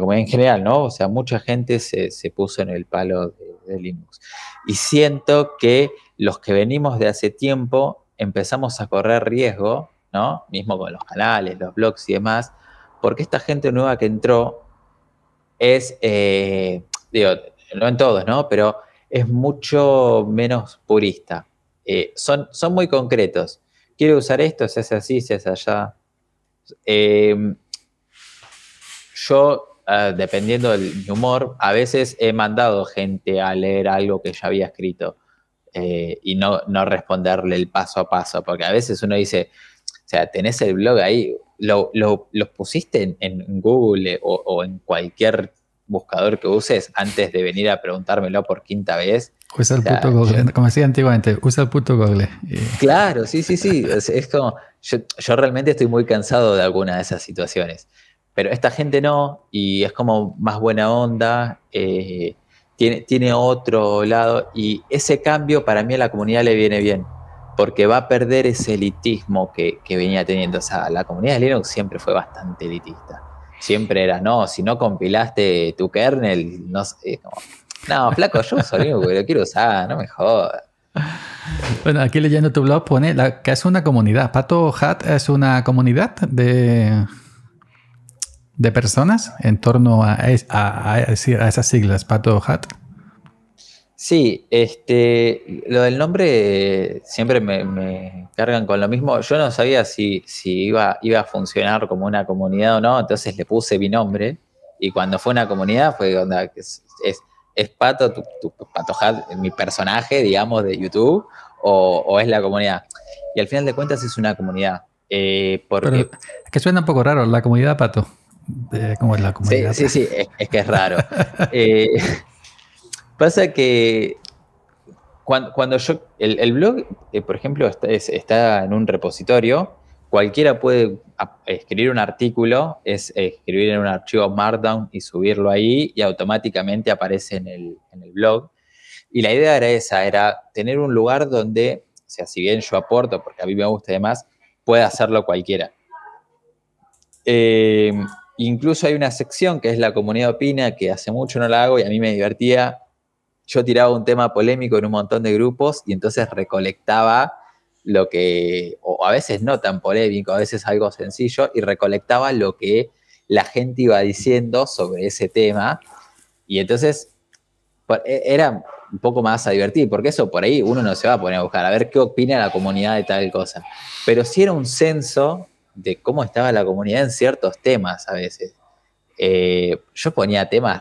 Speaker 2: comunidad en general, ¿no? O sea, mucha gente se, puso en el palo de, Linux. Y siento que los que venimos de hace tiempo empezamos a correr riesgo, ¿no? Mismo con los canales, los blogs y demás, porque esta gente nueva que entró es, eh, digo, no en todos, ¿no? Pero es mucho menos purista. Eh, son, son muy concretos. Quiero usar esto, se hace así, se hace allá Em, yo, eh, dependiendo del mi humor, a veces he mandado gente a leer algo que ya había escrito eh, y no, responderle el paso a paso, porque a veces uno dice, o sea, tenés el blog ahí, lo, los pusiste en, Google o, o, en cualquier buscador que uses antes de venir a preguntármelo por quinta vez.
Speaker 1: Usa el puto Google, como decía antiguamente, usa el puto Google.
Speaker 2: Claro, sí, sí, sí. Es, como, yo, realmente estoy muy cansado de alguna de esas situaciones. Pero esta gente no, y es como más buena onda, eh, tiene, tiene otro lado, y ese cambio para mí a la comunidad le viene bien, porque va a perder ese elitismo que, que venía teniendo. O sea, la comunidad de Linux siempre fue bastante elitista siempre era, no, si no compilaste tu kernel, no sé. Eh, no, flaco, yo soy güey, lo quiero usar, no me jodas.
Speaker 1: Bueno, aquí leyendo tu blog pone la, que es una comunidad. Pato Hat es una comunidad de, de personas en torno a, a esas siglas, Pato Hat.
Speaker 2: Sí, este, lo del nombre siempre me, cargan con lo mismo. Yo no sabía si, si iba, iba a funcionar como una comunidad o no, entonces le puse mi nombre. Y cuando fue una comunidad, fue donde es, es, Pato, tu, mi personaje, digamos, de YouTube, o, es la comunidad. Y al final de cuentas es una comunidad. Eh, porque,
Speaker 1: es que suena un poco raro, la comunidad Pato. ¿Cómo es la
Speaker 2: comunidad? Sí, sí, es, que es raro. eh, Pasa que cuando, yo, el, blog, eh, por ejemplo, está, en un repositorio, cualquiera puede escribir un artículo, es escribir en un archivo Markdown y subirlo ahí y automáticamente aparece en el, blog. Y la idea era esa, era tener un lugar donde, o sea, si bien yo aporto, porque a mí me gusta y demás, puede hacerlo cualquiera. Eh, incluso hay una sección que es la comunidad opina, que hace mucho no la hago y a mí me divertía yo tiraba un tema polémico en un montón de grupos y entonces recolectaba lo que, o a veces no tan polémico, a veces algo sencillo, y recolectaba lo que la gente iba diciendo sobre ese tema. Y entonces e, era un poco más a porque eso por ahí uno no se va a poner a buscar, a ver qué opina la comunidad de tal cosa. Pero sí era un censo de cómo estaba la comunidad en ciertos temas a veces. Eh, yo ponía temas,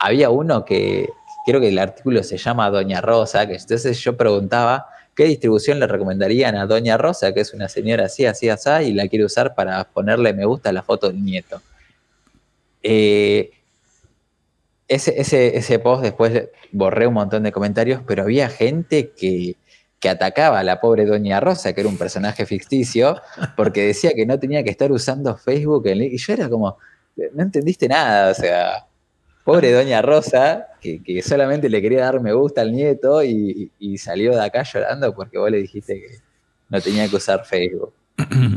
Speaker 2: había uno que creo que el artículo se llama Doña Rosa, que entonces yo preguntaba qué distribución le recomendarían a Doña Rosa, que es una señora así, así, así, y la quiere usar para ponerle me gusta a la foto del nieto. Eh, ese, post después borré un montón de comentarios, pero había gente que, que atacaba a la pobre Doña Rosa, que era un personaje ficticio, porque decía que no tenía que estar usando Facebook. Y yo era como, no entendiste nada, o sea, Pobre doña Rosa, que, que, solamente le quería dar me gusta al nieto y, y, salió de acá llorando porque vos le dijiste que no tenía que usar Facebook.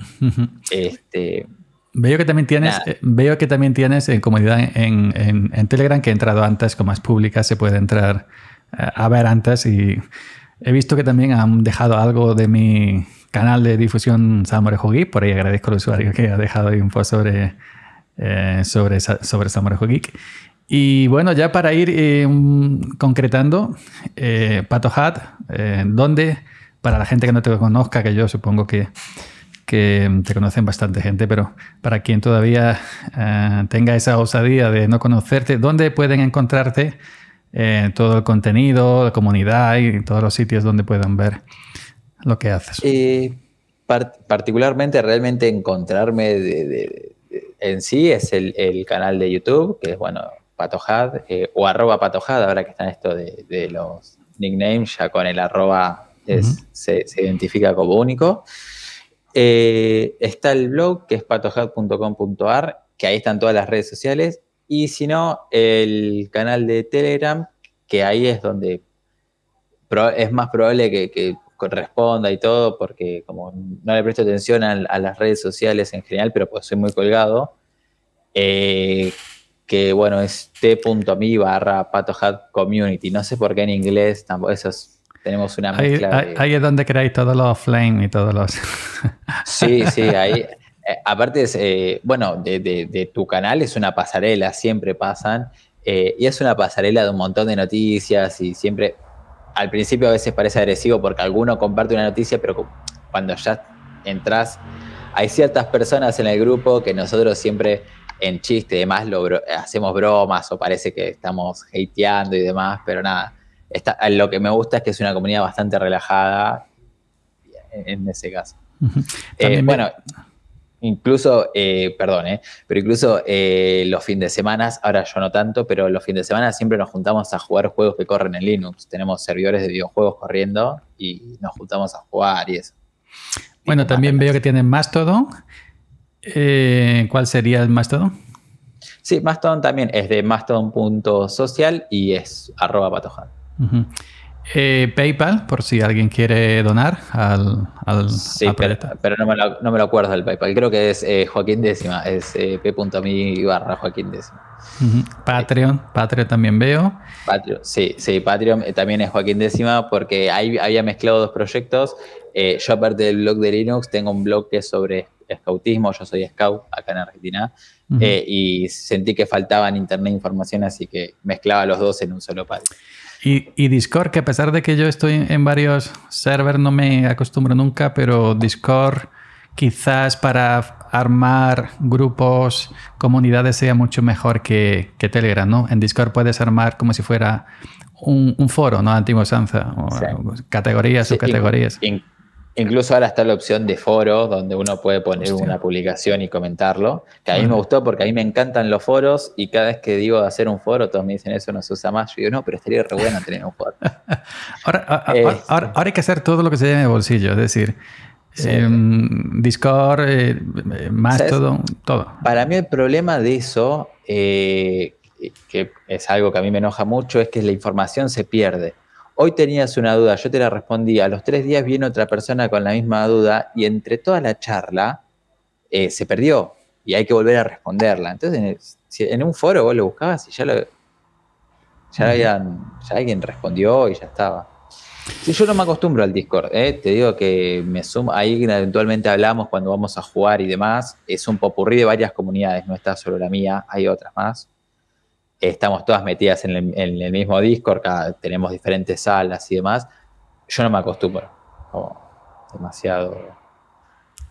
Speaker 2: este,
Speaker 1: veo que también tienes, eh, veo que también tienes en comunidad en, en, Telegram que he entrado antes, como más pública, se puede entrar eh, a ver antes y he visto que también han dejado algo de mi canal de difusión Samorejo Geek, por ahí agradezco al usuario que ha dejado info sobre eh, sobre, sobre Samurai Geek. Y bueno, ya para ir eh, concretando, eh, Pato Hat, eh, ¿dónde? Para la gente que no te conozca, que yo supongo que, te conocen bastante gente, pero para quien todavía eh, tenga esa osadía de no conocerte, ¿dónde pueden encontrarte eh, todo el contenido, la comunidad y todos los sitios donde puedan ver lo que haces?
Speaker 2: Y particularmente, realmente encontrarme en sí es el, el canal de YouTube, que es bueno patojad eh, o arroba patojad, ahora que están esto de, los nicknames, ya con el arroba se, identifica como único. Eh, está el blog que es patojad.com.ar, que ahí están todas las redes sociales, y si no, el canal de Telegram, que ahí es donde es más probable que, corresponda y todo, porque como no le presto atención a, las redes sociales en general, pero pues soy muy colgado, eh, que bueno, es t.me barra patohat community. No sé por qué en inglés tampoco, eso tenemos una mezcla.
Speaker 1: Ahí, es donde creáis todos los flame y todos los.
Speaker 2: Sí, sí, ahí. Eh, aparte, eh, bueno, de, tu canal es una pasarela, siempre pasan. Eh, y es una pasarela de un montón de noticias y siempre. Al principio a veces parece agresivo porque alguno comparte una noticia, pero cuando ya entras, hay ciertas personas en el grupo que nosotros siempre en chiste y demás hacemos bromas o parece que estamos hateando y demás, pero nada, lo que me gusta es que es una comunidad bastante relajada en, ese caso. Eh, bueno, incluso, eh, perdón, eh, pero incluso eh, los fines de semana, ahora yo no tanto, pero los fines de semana siempre nos juntamos a jugar juegos que corren en Linux. Tenemos servidores de videojuegos corriendo y nos juntamos a jugar y eso.
Speaker 1: Bueno, también veo que tienen más todo. Eh, ¿Cuál sería el Mastodon?
Speaker 2: Sí, Mastodon también es de mastodon.social y es arroba patoja.
Speaker 1: Eh, PayPal, por si alguien quiere donar al, al sí,
Speaker 2: pero, no, me lo, acuerdo del PayPal. Creo que es eh, Joaquín Décima, es eh, p.mi barra Joaquín Décima.
Speaker 1: Patreon, Patreon también veo.
Speaker 2: Patreon, sí, sí, Patreon también es Joaquín Décima porque ahí había mezclado dos proyectos. yo aparte del blog de Linux tengo un blog que es sobre escautismo, yo soy scout acá en Argentina y sentí que faltaba en internet información así que mezclaba los dos en un solo Patreon.
Speaker 1: Y, Discord, que a pesar de que yo estoy en varios servers, no me acostumbro nunca, pero Discord quizás para armar grupos, comunidades, sea mucho mejor que, que Telegram, ¿no? En Discord puedes armar como si fuera un, foro, ¿no? Antiguo categorías o categorías,
Speaker 2: Incluso ahora está la opción de foros donde uno puede poner una publicación y comentarlo. Que a mí me gustó porque a mí me encantan los foros y cada vez que digo de hacer un foro, todos me dicen eso no se usa más. Yo digo, no, pero estaría re bueno tener un foro. Este. ahora,
Speaker 1: ahora, hay que hacer todo lo que se lleve en bolsillo, es decir, em, Discord, eh, más todo, todo.
Speaker 2: Para mí el problema de eso, eh, que es algo que a mí me enoja mucho, es que la información se pierde hoy tenías una duda, yo te la respondí, a los tres días viene otra persona con la misma duda y entre toda la charla eh, se perdió y hay que volver a responderla. Entonces, en, en un foro vos lo buscabas y ya lo... Ya, habían, alguien respondió y ya estaba. yo no me acostumbro al Discord, ¿eh? te digo que me sumo, ahí eventualmente hablamos cuando vamos a jugar y demás, es un popurrí de varias comunidades, no está solo la mía, hay otras más estamos todas metidas en el, mismo Discord, tenemos diferentes salas y demás. Yo no me acostumbro. demasiado.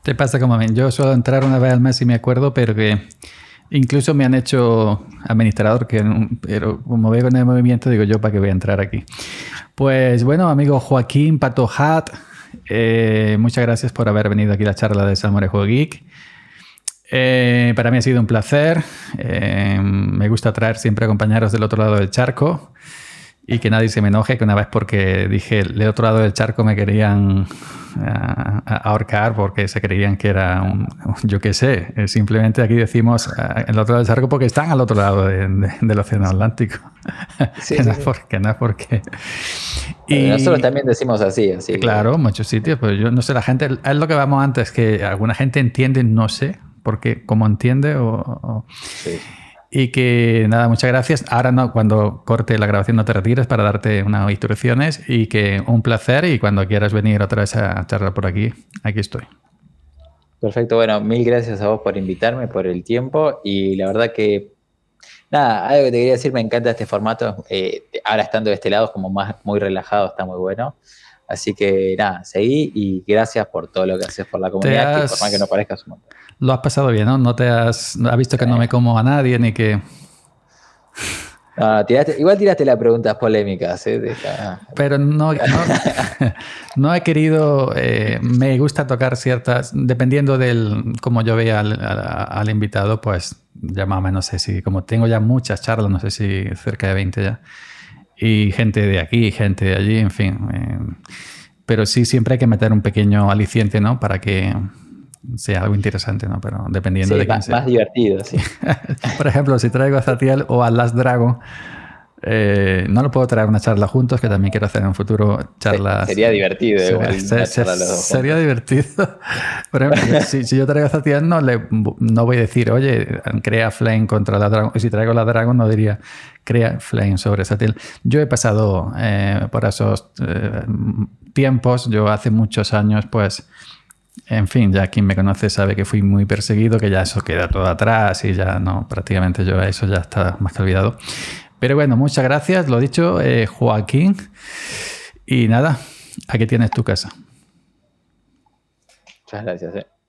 Speaker 1: Te pasa como a mí. Yo suelo entrar una vez al mes y me acuerdo, pero que incluso me han hecho administrador, que, pero como veo con el movimiento, digo yo, ¿para qué voy a entrar aquí? Pues bueno, amigo Joaquín Patojat, eh, muchas gracias por haber venido aquí a la charla de Samurai Juego Geek. Eh, para mí ha sido un placer. Eh, me gusta traer siempre a compañeros del otro lado del charco y que nadie se me enoje que una vez porque dije del otro lado del charco me querían eh, ahorcar porque se creían que era un, yo qué sé, simplemente aquí decimos el otro lado del charco porque están al otro lado del océano Atlántico. Sí, que, no Por, no porque, y, nosotros también
Speaker 2: decimos así, así. Claro,
Speaker 1: muchos sitios, pero yo no sé, la gente, es lo que vamos antes, que alguna gente entiende, no sé, porque como entiende o... Sí. Y que nada, muchas gracias. Ahora no, cuando corte la grabación no te retires para darte unas instrucciones y que un placer y cuando quieras venir otra vez a charlar por aquí, aquí estoy.
Speaker 2: Perfecto, bueno, mil gracias a vos por invitarme, por el tiempo y la verdad que, nada, algo que te quería decir, me encanta este formato, eh, ahora estando de este lado como más muy relajado, está muy bueno. Así que nada, seguí y gracias por todo lo que haces por la comunidad, que por más que no parezca un montón
Speaker 1: lo has pasado bien, ¿no? No te has, visto que no me como a nadie ni que...
Speaker 2: Ah, igual tiraste las preguntas polémicas. ¿eh? Ah.
Speaker 1: Pero no, no, he querido. Eh, me gusta tocar ciertas. Dependiendo del. Como yo vea al, invitado, pues ya no sé si. Como tengo ya muchas charlas, no sé si cerca de 20 ya. Y gente de aquí, gente de allí, en fin. Eh, pero sí, siempre hay que meter un pequeño aliciente, ¿no? Para que Sí, algo interesante, ¿no? Pero dependiendo de quién más
Speaker 2: divertido, sí.
Speaker 1: Por ejemplo, si traigo a Zatiel o a Las Drago, eh, no lo puedo traer una charla juntos, que también quiero hacer en un futuro charla... Sería divertido, sería, divertido. Por ejemplo, si, yo traigo a Zatiel, no, le, no voy a decir, oye, crea Flame contra la Dragon. Y si traigo la Dragon, no diría, crea Flame sobre Zatiel. Yo he pasado eh, por esos eh, tiempos, yo hace muchos años, pues en fin, ya quien me conoce sabe que fui muy perseguido, que ya eso queda todo atrás y ya no, prácticamente yo a eso ya está más que olvidado. Pero bueno, muchas gracias, lo dicho, eh, Joaquín. Y nada, aquí tienes tu casa.
Speaker 2: Muchas gracias. Eh.